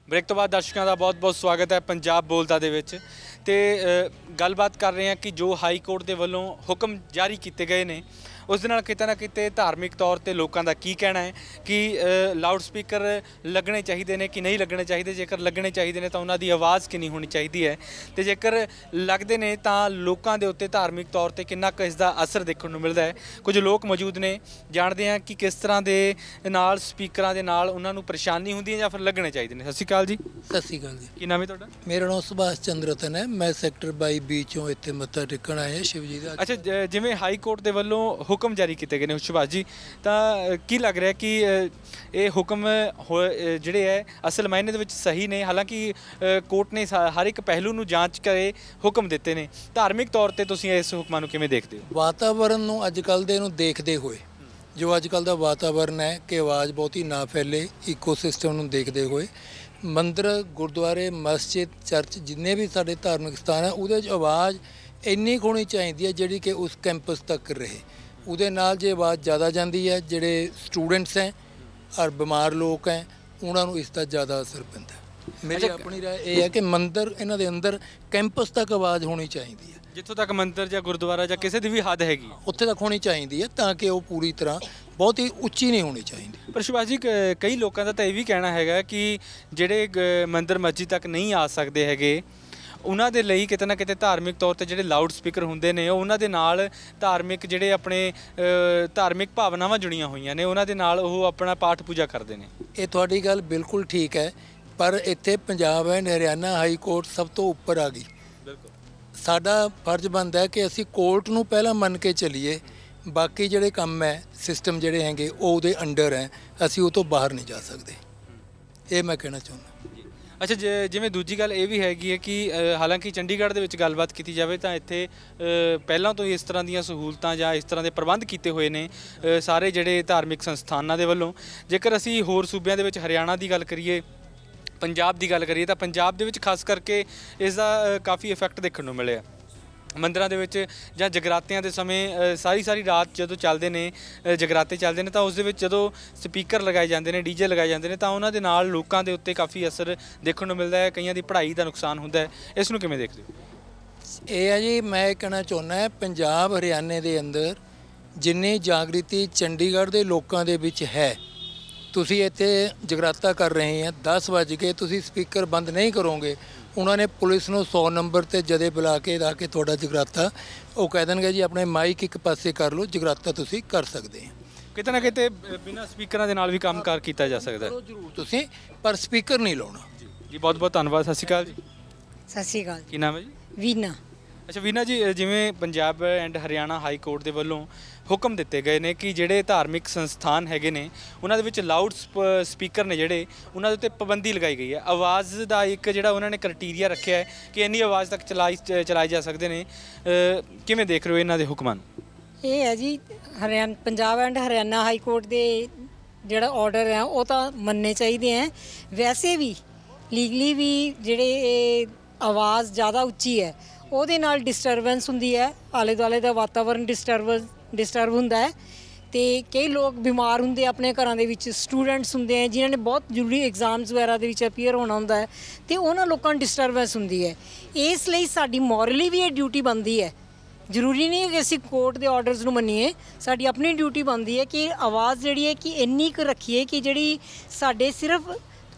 ਬ੍ਰੇਕ ਤੋਂ ਬਾਅਦ ਦਰਸ਼ਕਾਂ ਦਾ ਬਹੁਤ-ਬਹੁਤ ਸਵਾਗਤ ਹੈ ਪੰਜਾਬ ਬੋਲਦਾ ਦੇ ਵਿੱਚ ਤੇ ਗੱਲਬਾਤ ਕਰ ਰਹੇ ਹਾਂ ਕਿ ਜੋ ਹਾਈ ਕੋਰਟ ਦੇ ਵੱਲੋਂ ਹੁਕਮ ਜਾਰੀ ਕੀਤੇ ਗਏ ਨੇ ਉਸ ਦੇ ਨਾਲ ਕਿਤੇ ਨਾ ਕਿਤੇ ਧਾਰਮਿਕ ਤੌਰ ਤੇ ਲੋਕਾਂ ਦਾ ਕੀ ਕਹਿਣਾ ਹੈ ਕਿ ਲਾਊਡ ਸਪੀਕਰ ਲੱਗਣੇ ਚਾਹੀਦੇ ਨੇ ਕਿ ਨਹੀਂ ਲੱਗਣੇ ਚਾਹੀਦੇ ਜੇਕਰ ਲੱਗਣੇ ਚਾਹੀਦੇ ਨੇ ਤਾਂ ਉਹਨਾਂ ਦੀ ਆਵਾਜ਼ ਕਿੰਨੀ ਹੋਣੀ ਚਾਹੀਦੀ ਹੈ ਤੇ ਜੇਕਰ ਲੱਗਦੇ ਨੇ ਤਾਂ ਲੋਕਾਂ ਦੇ ਉੱਤੇ ਧਾਰਮਿਕ ਤੌਰ ਤੇ ਕਿੰਨਾ ਕਿਸ ਦਾ ਅਸਰ ਦੇਖਣ ਨੂੰ ਮਿਲਦਾ ਹੈ ਕੁਝ ਲੋਕ ਮੌਜੂਦ ਨੇ ਜਾਣਦੇ ਆ ਕਿ ਕਿਸ ਤਰ੍ਹਾਂ ਦੇ ਨਾਲ ਸਪੀਕਰਾਂ ਦੇ ਨਾਲ ਉਹਨਾਂ ਨੂੰ ਪਰੇਸ਼ਾਨੀ ਹੁੰਦੀ ਹੈ ਜਾਂ ਫਿਰ ਲੱਗਣੇ ਚਾਹੀਦੇ ਨੇ ਸਤਿ ਸ਼੍ਰੀ ਅਕਾਲ ਜੀ ਸਤਿ ਸ਼੍ਰੀ ਅਕਾਲ ਜੀ ਕੀ ਨਾਮ ਹੈ ਤੁਹਾਡਾ ਮੇਰਾ ਨਾਮ ਸੁਭਾਸ਼ ਚੰਦਰਤਨ ਹੈ ਮੈਂ ਸੈਕਟਰ 22 ਬੀ ਚੋਂ ਇੱਥੇ ਮੱਥਾ ਟੇਕਣ ਆਇਆ ਸ਼ਿਵ ਦਾ ਅੱਛਾ ਜਿਵੇਂ ਹਾਈ ਕੋਰਟ ਦੇ ਵੱਲੋਂ ਹੁਕਮ ਜਾਰੀ ਕੀਤੇ ਗਏ ਨੇ ਸੁਭਾਸ਼ ਜੀ ਤਾਂ ਕੀ ਲੱਗ ਰਿਹਾ ਕਿ ਇਹ ਹੁਕਮ ਜਿਹੜੇ ਹੈ ਅਸਲ ਮਾਇਨੇ ਦੇ ਵਿੱਚ ਸਹੀ ਨੇ ਹਾਲਾਂਕਿ ਕੋਰਟ ਨੇ ਹਰ ਇੱਕ ਪਹਿਲੂ ਨੂੰ ਜਾਂਚ ਕਰੇ ਹੁਕਮ ਦਿੱਤੇ ਨੇ ਧਾਰਮਿਕ ਤੌਰ ਤੇ ਤੁਸੀਂ ਇਸ ਹੁਕਮਾਂ ਨੂੰ ਕਿਵੇਂ ਦੇਖਦੇ ਹੋ ਵਾਤਾਵਰਨ ਨੂੰ ਅੱਜ ਕੱਲ ਦੇ ਨੂੰ ਦੇਖਦੇ ਹੋਏ ਜੋ ਅੱਜ ਕੱਲ ਦਾ ਵਾਤਾਵਰਨ ਹੈ ਕਿ ਆਵਾਜ਼ ਬਹੁਤੀ ਨਾ ਫੈਲੇ ਇਕੋਸਿਸਟਮ ਨੂੰ ਦੇਖਦੇ ਹੋਏ ਮੰਦਰ ਗੁਰਦੁਆਰੇ ਮਸਜਿਦ ਚਰਚ ਜਿੰਨੇ ਵੀ ਸਾਡੇ ਧਾਰਮਿਕ ਸਥਾਨ ਹੈ ਉਹਦੇ 'ਚ ਆਵਾਜ਼ ਇੰਨੀ ਹੋਣੀ ਚਾਹੀਦੀ ਹੈ ਜਿਹੜੀ ਕਿ ਉਸ ਕੈਂਪਸ ਤੱਕ ਰਹੇ ਉਹਦੇ ਨਾਲ ਜੇ ਆਵਾਜ਼ ਜ਼ਿਆਦਾ ਜਾਂਦੀ ਹੈ ਜਿਹੜੇ ਸਟੂਡੈਂਟਸ ਹੈ ਔਰ ਬਿਮਾਰ ਲੋਕ ਹੈ ਉਹਨਾਂ ਨੂੰ ਇਸ ਦਾ ਜ਼ਿਆਦਾ ਅਸਰ ਪੈਂਦਾ ਮੇਰੀ ਆਪਣੀ رائے ਇਹ ਹੈ ਕਿ ਮੰਦਰ ਇਹਨਾਂ ਦੇ ਅੰਦਰ ਕੈਂਪਸ ਤੱਕ ਆਵਾਜ਼ ਹੋਣੀ ਚਾਹੀਦੀ ਹੈ ਜਿੱਥੋਂ ਤੱਕ ਮੰਦਰ ਜਾਂ ਗੁਰਦੁਆਰਾ ਜਾਂ ਕਿਸੇ ਦੀ ਵੀ ਹੱਦ ਹੈਗੀ ਉੱਥੇ ਤੱਕ ਹੋਣੀ ਚਾਹੀਦੀ ਹੈ ਤਾਂ ਕਿ ਉਹ ਪੂਰੀ ਤਰ੍ਹਾਂ ਬਹੁਤ ਹੀ ਉੱਚੀ ਨਹੀਂ ਹੋਣੀ ਚਾਹੀਦੀ ਪਰ ਸ਼ਿਵਾਜੀ ਕਈ ਲੋਕਾਂ ਦਾ ਤਾਂ ਇਹ ਵੀ ਕਹਿਣਾ ਹੈਗਾ ਕਿ ਜਿਹੜੇ ਮੰਦਰ ਮਸਜਿਦ ਤੱਕ ਨਹੀਂ ਆ ਸਕਦੇ ਹੈਗੇ ਉਹਨਾਂ ਦੇ ਲਈ ਕਿਤੇ ਨਾ ਕਿਤੇ ਧਾਰਮਿਕ ਤੌਰ ਤੇ ਜਿਹੜੇ ਲਾਊਡ ਸਪੀਕਰ ਹੁੰਦੇ ਨੇ ਉਹਨਾਂ ਦੇ ਨਾਲ ਧਾਰਮਿਕ ਜਿਹੜੇ ਆਪਣੇ ਧਾਰਮਿਕ ਭਾਵਨਾਵਾਂ ਜੁੜੀਆਂ ਹੋਈਆਂ ਨੇ ਉਹਨਾਂ ਦੇ ਨਾਲ ਉਹ ਆਪਣਾ ਪਾਠ ਪੂਜਾ ਕਰਦੇ ਨੇ ਇਹ ਤੁਹਾਡੀ ਗੱਲ ਬਿਲਕੁਲ ਠੀਕ ਹੈ ਪਰ ਇੱਥੇ Punjab and Haryana high court ਸਭ ਤੋਂ ਉੱਪਰ ਆ ਗਈ ਬਿਲਕੁਲ ਸਾਡਾ ਫਰਜ਼ ਬਣਦਾ ਹੈ ਕਿ ਅਸੀਂ ਕੋਰਟ ਨੂੰ ਪਹਿਲਾਂ ਮੰਨ ਕੇ ਚੱਲੀਏ ਬਾਕੀ ਜਿਹੜੇ ਕੰਮ ਹੈ ਸਿਸਟਮ ਜਿਹੜੇ ਹੈਗੇ ਉਹ ਉਹਦੇ ਅੰਡਰ ਹੈ ਅਸੀਂ ਉਹ ਤੋਂ ਬਾਹਰ ਨਹੀਂ ਜਾ ਸਕਦੇ ਇਹ ਮੈਂ ਕਹਿਣਾ ਚਾਹੁੰਦਾ ਅੱਛਾ ਜਿਵੇਂ ਦੂਜੀ ਗੱਲ ਇਹ ਵੀ ਹੈਗੀ ਹੈ ਕਿ ਹਾਲਾਂਕਿ ਚੰਡੀਗੜ੍ਹ ਦੇ ਵਿੱਚ ਗੱਲਬਾਤ ਕੀਤੀ ਜਾਵੇ ਤਾਂ ਇੱਥੇ ਪਹਿਲਾਂ ਤੋਂ ਹੀ ਇਸ ਤਰ੍ਹਾਂ ਦੀਆਂ ਸਹੂਲਤਾਂ ਜਾਂ ਇਸ ਤਰ੍ਹਾਂ ਦੇ ਪ੍ਰਬੰਧ ਕੀਤੇ ਹੋਏ ਨੇ ਸਾਰੇ ਜਿਹੜੇ ਧਾਰਮਿਕ ਸੰਸਥਾਨਾਂ ਦੇ ਵੱਲੋਂ ਜੇਕਰ ਅਸੀਂ ਹੋਰ ਸੂਬਿਆਂ ਦੇ ਵਿੱਚ ਹਰਿਆਣਾ ਦੀ ਗੱਲ ਕਰੀਏ ਪੰਜਾਬ ਦੀ ਗੱਲ ਕਰੀਏ ਤਾਂ ਪੰਜਾਬ ਦੇ ਵਿੱਚ ਖਾਸ ਕਰਕੇ ਇਸ ਦਾ ਕਾਫੀ ਇਫੈਕਟ ਦੇਖਣ ਨੂੰ ਮਿਲਿਆ ਮੰਦਰਾਂ ਦੇ ਵਿੱਚ ਜਾਂ ਜਗਰਾਤਿਆਂ ਦੇ ਸਮੇਂ ਸਾਰੀ ਸਾਰੀ ਰਾਤ ਜਦੋਂ ਚੱਲਦੇ ਨੇ ਜਗਰਾਤੇ ਚੱਲਦੇ ਨੇ ਤਾਂ ਉਸ ਦੇ ਵਿੱਚ ਜਦੋਂ ਸਪੀਕਰ ਲਗਾਏ ਜਾਂਦੇ ਨੇ ਡੀਜੇ ਲਗਾਏ ਜਾਂਦੇ ਨੇ ਤਾਂ ਉਹਨਾਂ ਦੇ ਨਾਲ ਲੋਕਾਂ ਦੇ ਉੱਤੇ ਕਾਫੀ ਅਸਰ ਦੇਖਣ ਨੂੰ ਮਿਲਦਾ ਹੈ ਕਈਆਂ ਦੀ ਪੜ੍ਹਾਈ ਦਾ ਨੁਕਸਾਨ ਹੁੰਦਾ ਹੈ ਇਸ ਨੂੰ ਕਿਵੇਂ ਦੇਖਦੇ ਹੋ ਇਹ ਹੈ ਜੀ ਮੈਂ ਕਹਿਣਾ ਚਾਹੁੰਦਾ ਪੰਜਾਬ ਹਰਿਆਣੇ ਦੇ ਅੰਦਰ ਜਿੰਨੀ ਜਾਗਰਤੀ ਚੰਡੀਗੜ੍ਹ ਦੇ ਲੋਕਾਂ ਦੇ ਵਿੱਚ ਹੈ ਤੁਸੀਂ ਇੱਥੇ ਜਗਰਾਤਾ ਕਰ ਰਹੇ ਹੋ 10 ਵਜੇ ਤੁਸੀਂ ਸਪੀਕਰ ਬੰਦ ਨਹੀਂ ਕਰੋਗੇ ਉਹਨਾਂ ਨੇ ਪੁਲਿਸ ਨੂੰ 100 ਨੰਬਰ ਤੇ ਜਦੇ ਬੁਲਾ ਕੇ ਦਾ ਕੇ ਤੁਹਾਡਾ ਜਗਰਾਤਾ ਉਹ ਕਹਿ ਦੇਣਗੇ ਜੀ ਆਪਣੇ ਮਾਈਕ ਇੱਕ ਪਾਸੇ ਕਰ ਲਓ ਜਗਰਾਤਾ ਤੁਸੀਂ ਕਰ ਸਕਦੇ ਹੋ ਕਿਤੇ ਨਾ ਕਿਤੇ ਬਿਨਾਂ ਸਪੀਕਰਾਂ ਦੇ ਨਾਲ ਵੀ ਕੰਮਕਾਰ ਕੀਤਾ ਜਾ ਸਕਦਾ ਹੈ ਜ਼ਰੂਰ ਤੁਸੀਂ ਪਰ ਸਪੀਕਰ ਨਹੀਂ ਲਾਉਣਾ ਜੀ ਬਹੁਤ ਬਹੁਤ ਧੰਨਵਾਦ ਸਤਿ ਸ਼੍ਰੀ ਅਕਾਲ ਜੀ ਸਤਿ ਸ਼੍ਰੀ ਅਕਾਲ ਕੀ ਨਾਮ ਹੈ ਜੀ ਵੀਨਾ ਅੱਛਾ ਵੀਨਾ ਜੀ ਜਿਵੇਂ Punjab and Haryana high court ਦੇ ਵੱਲੋਂ ਹੁਕਮ ਦਿੱਤੇ ਗਏ ਨੇ ਕਿ ਜਿਹੜੇ ਧਾਰਮਿਕ ਸੰਸਥਾਨ ਹੈਗੇ ਨੇ ਉਹਨਾਂ ਦੇ ਵਿੱਚ ਲਾਊਡ ਸਪੀਕਰ ਨੇ ਜਿਹੜੇ ਉਹਨਾਂ ਦੇ ਉੱਤੇ ਪਾਬੰਦੀ ਲਗਾਈ ਗਈ ਹੈ ਆਵਾਜ਼ ਦਾ ਇੱਕ ਜਿਹੜਾ ਉਹਨਾਂ ਨੇ ਕ੍ਰਾਈਟੇਰੀਆ ਰੱਖਿਆ ਹੈ ਕਿ ਇੰਨੀ ਆਵਾਜ਼ ਤੱਕ ਚਲਾਈ ਚਲਾਈ ਜਾ ਸਕਦੇ ਨੇ ਕਿਵੇਂ ਦੇਖ ਰਹੇ ਹੋ ਇਹਨਾਂ ਦੇ ਹੁਕਮਾਂ ਨੂੰ ਇਹ ਹੈ ਜੀ Haryana Punjab and Haryana high court ਦੇ ਜਿਹੜਾ ਆਰਡਰ ਹੈ ਉਹ ਤਾਂ ਮੰਨਨੇ ਚਾਹੀਦੇ ਹੈ ਵੈਸੇ ਵੀ ਲੀਗਲੀ ਵੀ ਜਿਹੜੇ ਆਵਾਜ਼ ਜ਼ਿਆਦਾ ਉੱਚੀ ਹੈ ਉਹਦੇ ਨਾਲ ਡਿਸਟਰਬੈਂਸ ਹੁੰਦੀ ਹੈ ਆਲੇ ਦੁਆਲੇ ਦਾ ਵਾਤਾਵਰਨ ਡਿਸਟਰਬ ਡਿਸਟਰਬ ਹੁੰਦਾ ਹੈ ਤੇ ਕਈ ਲੋਕ ਬਿਮਾਰ ਹੁੰਦੇ ਆਪਣੇ ਘਰਾਂ ਦੇ ਵਿੱਚ ਸਟੂਡੈਂਟਸ ਹੁੰਦੇ ਆ ਜਿਨ੍ਹਾਂ ਨੇ ਬਹੁਤ ਜ਼ਰੂਰੀ ਐਗਜ਼ਾਮਸ ਵਗੈਰਾ ਦੇ ਵਿੱਚ ਅਪੀਅਰ ਹੋਣਾ ਹੁੰਦਾ ਹੈ ਤੇ ਉਹਨਾਂ ਲੋਕਾਂ ਨੂੰ ਡਿਸਟਰਬੈਂਸ ਹੁੰਦੀ ਹੈ ਇਸ ਲਈ ਸਾਡੀ ਮੋਰਲੀ ਵੀ ਇਹ ਡਿਊਟੀ ਬਣਦੀ ਹੈ ਜ਼ਰੂਰੀ ਨਹੀਂ ਹੈ ਕਿ ਅਸੀਂ ਕੋਰਟ ਦੇ ਆਰਡਰਸ ਨੂੰ ਮੰਨੀਏ ਸਾਡੀ ਆਪਣੀ ਡਿਊਟੀ ਬਣਦੀ ਹੈ ਕਿ ਆਵਾਜ਼ ਜਿਹੜੀ ਹੈ ਕਿ ਇੰਨੀ ਕੁ ਰੱਖੀਏ ਕਿ ਜਿਹੜੀ ਸਾਡੇ ਸਿਰਫ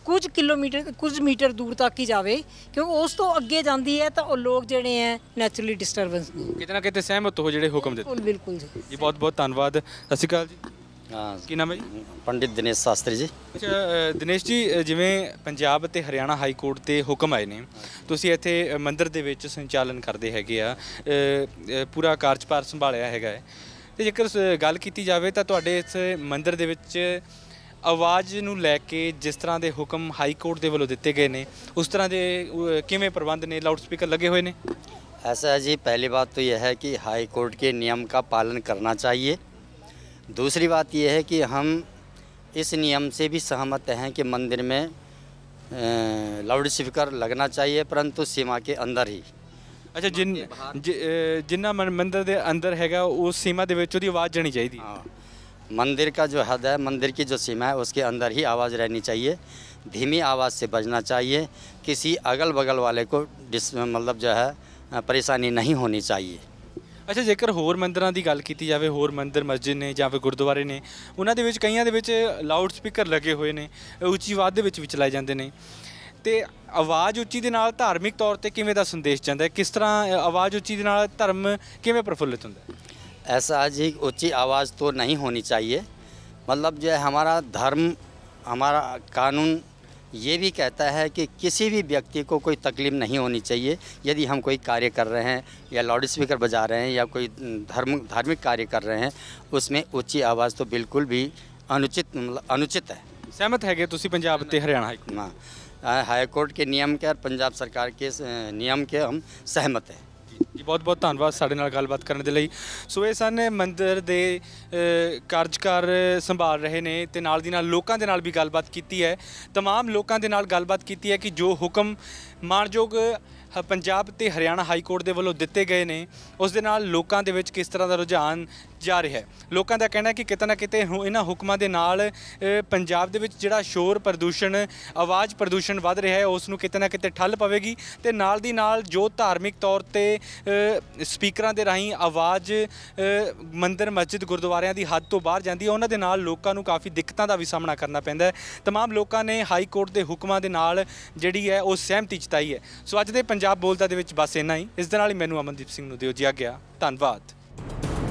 ਕੁਝ ਕਿਲੋਮੀਟਰ ਕੁਝ ਮੀਟਰ ਦੂਰ ਤੱਕ ਹੀ ਜਾਵੇ ਕਿਉਂਕਿ ਉਸ ਤੋਂ ਅੱਗੇ ਜਾਂਦੀ ਹੈ ਤਾਂ ਉਹ ਲੋਕ ਜਿਹੜੇ ਆ ਨੈਚੁਰਲੀ ਡਿਸਟਰਬੈਂਸ ਕਿਤਨਾ ਕਿਤੇ ਕਿਤੇ ਸਹਿਮਤ ਹੋ ਜਿਹੜੇ ਹੁਕਮ ਦਿੱਤੇ ਬਿਲਕੁਲ ਜੀ ਜੀ ਬਹੁਤ ਬਹੁਤ ਧੰਨਵਾਦ ਸਤਿ ਸ਼੍ਰੀ ਅਕਾਲ ਜੀ ਹਾਂ ਕੀ ਨਾਮ ਹੈ ਜੀ ਪੰਡਿਤ ਦਿਨੇਸ਼ ਸ਼ਾਸਤਰੀ ਜੀ ਅੱਛਾ ਦਿਨੇਸ਼ ਜੀ ਜਿਵੇਂ ਪੰਜਾਬ ਤੇ ਹਰਿਆਣਾ ਹਾਈ ਕੋਰਟ ਤੇ ਹੁਕਮ ਆਏ ਨੇ ਤੁਸੀਂ ਇੱਥੇ ਮੰਦਿਰ ਦੇ ਵਿੱਚ ਸੰਚਾਲਨ ਕਰਦੇ ਹੈਗੇ ਆ ਪੂਰਾ ਕਾਰਜਭਾਰ ਸੰਭਾਲਿਆ ਹੈਗਾ ਹੈ ਤੇ ਜੇਕਰ ਗੱਲ ਕੀਤੀ ਜਾਵੇ ਤਾਂ ਤੁਹਾਡੇ ਇਸ ਮੰਦਿਰ ਦੇ ਵਿੱਚ ਆਵਾਜ਼ ਨੂੰ ਲੈ ਕੇ ਜਿਸ ਤਰ੍ਹਾਂ ਦੇ ਹੁਕਮ ਹਾਈ ਕੋਰਟ ਦੇ ਵੱਲੋਂ ਦਿੱਤੇ ਗਏ ਨੇ ਉਸ ਤਰ੍ਹਾਂ ਦੇ ਕਿਵੇਂ ਪ੍ਰਬੰਧ ਨੇ ਲਾਊਡ ਸਪੀਕਰ ਲੱਗੇ ਹੋਏ ਨੇ ਐਸਾ ਜੀ ਪਹਿਲੀ ਬਾਤ ਤਾਂ ਇਹ ਹੈ ਕਿ ਹਾਈ ਕੋਰਟ ਕੇ ਨਿਯਮ ਦਾ ਪਾਲਨ ਕਰਨਾ ਚਾਹੀਏ ਦੂਸਰੀ ਬਾਤ ਇਹ ਹੈ ਕਿ ਹਮ ਇਸ ਨਿਯਮ ਸੇ ਵੀ ਸਹਿਮਤ ਹੈ ਕਿ ਮੰਦਿਰ ਮੇ ਲਾਊਡ ਸਪੀਕਰ ਲੱਗਣਾ ਚਾਹੀਏ ਪਰੰਤੂ ਸੀਮਾ ਕੇ ਅੰਦਰ ਹੀ ਅੱਛਾ ਜਿੰਨਾ ਮੰਦਿਰ ਦੇ ਅੰਦਰ ਹੈਗਾ ਉਸ ਸੀਮਾ ਦੇ ਵਿੱਚ ਉਹਦੀ ਆਵਾਜ਼ ਜਣੀ ਚਾਹੀਦੀ ਹਾਂ मंदिर का जो हद है मंदिर की जो सीमा है उसके अंदर ही आवाज़ रहनी चाहिए धीमी आवाज़ से बजना चाहिए किसी अगल बगल वाले को डिस मतलब जो है परेशानी नहीं होनी चाहिए ਅੱਛਾ ਜੇਕਰ ਹੋਰ ਮੰਦਰਾਂ ਦੀ ਗੱਲ ਕੀਤੀ ਜਾਵੇ ਹੋਰ ਮੰਦਰ ਮਸਜਿਦ ਨੇ ਜਾਂ ਫਿਰ ਗੁਰਦੁਆਰੇ ਨੇ ਉਹਨਾਂ ਦੇ ਵਿੱਚ ਕਈਆਂ ਦੇ ਵਿੱਚ ਲਾਊਡ ਸਪੀਕਰ ਲੱਗੇ ਹੋਏ ਨੇ ਉੱਚੀ ਆਵਾਜ਼ ਦੇ ਵਿੱਚ ਵੀ ਚਲਾਏ ਜਾਂਦੇ ਨੇ ਤੇ ਆਵਾਜ਼ ਉੱਚੀ ਦੇ ਨਾਲ ਧਾਰਮਿਕ ਤੌਰ ਤੇ ਕਿਵੇਂ ਦਾ ਸੰਦੇਸ਼ ਜਾਂਦਾ ਹੈ ਕਿਸ ਤਰ੍ਹਾਂ ਆਵਾਜ਼ ਉੱਚੀ ਦੇ ਨਾਲ ਧਰਮ ਕਿਵੇਂ ਪ੍ਰਫੁੱਲਿਤ ਹੁੰਦਾ ਹੈ ऐसा जी ऊँची आवाज़ तो नहीं होनी चाहिए मतलब जो है हमारा धर्म हमारा कानून ये भी कहता है कि किसी भी व्यक्ति को कोई तकलीफ नहीं होनी चाहिए यदि हम कोई कार्य कर रहे हैं या लाउड स्पीकर बजा रहे हैं या कोई धर्म धार्मिक कार्य कर रहे हैं उसमें ऊँची आवाज़ तो बिल्कुल भी अनुचित मतलब अनुचित है सहमत है कि ਪੰਜਾਬ पंजाब ਹਰਿਆਣਾ हरियाणा हाईकोर्ट ਹਾਂ हाँ। के ਕੋਰਟ ਕੇ ਨਿਯਮ ਕੇ ਔਰ के ਸਰਕਾਰ ਕੇ ਨਿਯਮ ਕੇ ਜੀ ਬਹੁਤ ਬਹੁਤ ਧੰਨਵਾਦ ਸਾਡੇ ਨਾਲ ਗੱਲਬਾਤ ਕਰਨ ਦੇ ਲਈ ਸੋ ਇਹ ਸਨ ਮੰਦਿਰ ਦੇ ਕਾਰਜਕਾਰ ਸੰਭਾਲ ਰਹੇ ਨੇ ਤੇ ਨਾਲ ਦੀ ਨਾਲ ਲੋਕਾਂ ਦੇ ਨਾਲ ਵੀ ਗੱਲਬਾਤ ਕੀਤੀ ਹੈ तमाम ਲੋਕਾਂ ਦੇ ਨਾਲ ਗੱਲਬਾਤ ਕੀਤੀ ਹੈ ਕਿ ਜੋ ਹੁਕਮ ਮਾਨਯੋਗ ਪੰਜਾਬ ਤੇ ਹਰਿਆਣਾ ਹਾਈ ਕੋਰਟ ਦੇ ਵੱਲੋਂ ਦਿੱਤੇ ਗਏ ਨੇ ਉਸ ਦੇ ਨਾਲ ਲੋਕਾਂ ਦੇ ਵਿੱਚ ਕਿਸ ਤਰ੍ਹਾਂ ਦਾ ਰੁਝਾਨ ਜਾ ਰਿਹਾ ਹੈ ਲੋਕਾਂ ਦਾ ਕਹਿਣਾ ਹੈ ਕਿ ਕਿਤੇ ਨਾ ਕਿਤੇ ਇਹਨਾਂ ਹੁਕਮਾਂ ਦੇ ਨਾਲ ਪੰਜਾਬ ਦੇ ਵਿੱਚ ਜਿਹੜਾ ਸ਼ੋਰ ਪ੍ਰਦੂਸ਼ਣ ਆਵਾਜ਼ ਪ੍ਰਦੂਸ਼ਣ ਵੱਧ ਰਿਹਾ ਹੈ ਉਸ ਨੂੰ ਕਿਤੇ ਨਾ ਕਿਤੇ ਠੱਲ ਪਵੇਗੀ ਤੇ ਨਾਲ ਦੀ ਨਾਲ ਜੋ ਧਾਰਮਿਕ ਤੌਰ ਤੇ ਸਪੀਕਰਾਂ ਦੇ ਰਾਹੀਂ ਆਵਾਜ਼ ਮੰਦਿਰ ਮਸਜਿਦ ਗੁਰਦੁਆਰਿਆਂ ਦੀ ਹੱਦ ਤੋਂ ਬਾਹਰ ਜਾਂਦੀ ਹੈ ਉਹਨਾਂ ਦੇ ਨਾਲ ਲੋਕਾਂ ਨੂੰ ਕਾਫੀ ਦਿੱਕਤਾਂ ਦਾ ਵੀ ਸਾਹਮਣਾ ਕਰਨਾ ਪੈਂਦਾ ਹੈ तमाम ਲੋਕਾਂ ਨੇ ਹਾਈ ਕੋਰਟ ਦੇ ਹੁਕਮਾਂ ਦੇ ਨਾਲ ਜਿਹੜੀ ਹੈ ਉਹ ਸਹਿਮਤੀ ਜਤਾਈ ਹੈ ਸੋ ਅੱਜ ਦੇ ਪੰਜਾਬ ਬੋਲਦਾ ਦੇ ਵਿੱਚ ਬਸ ਇੰਨਾ ਹੀ ਇਸ ਦੇ ਨਾਲ ਹੀ ਮੈਨੂੰ ਅਮਨਦੀਪ ਸਿੰਘ ਨੂੰ ਦਿਓ ਜੀ ਆ ਗਿਆ ਧੰਨਵਾਦ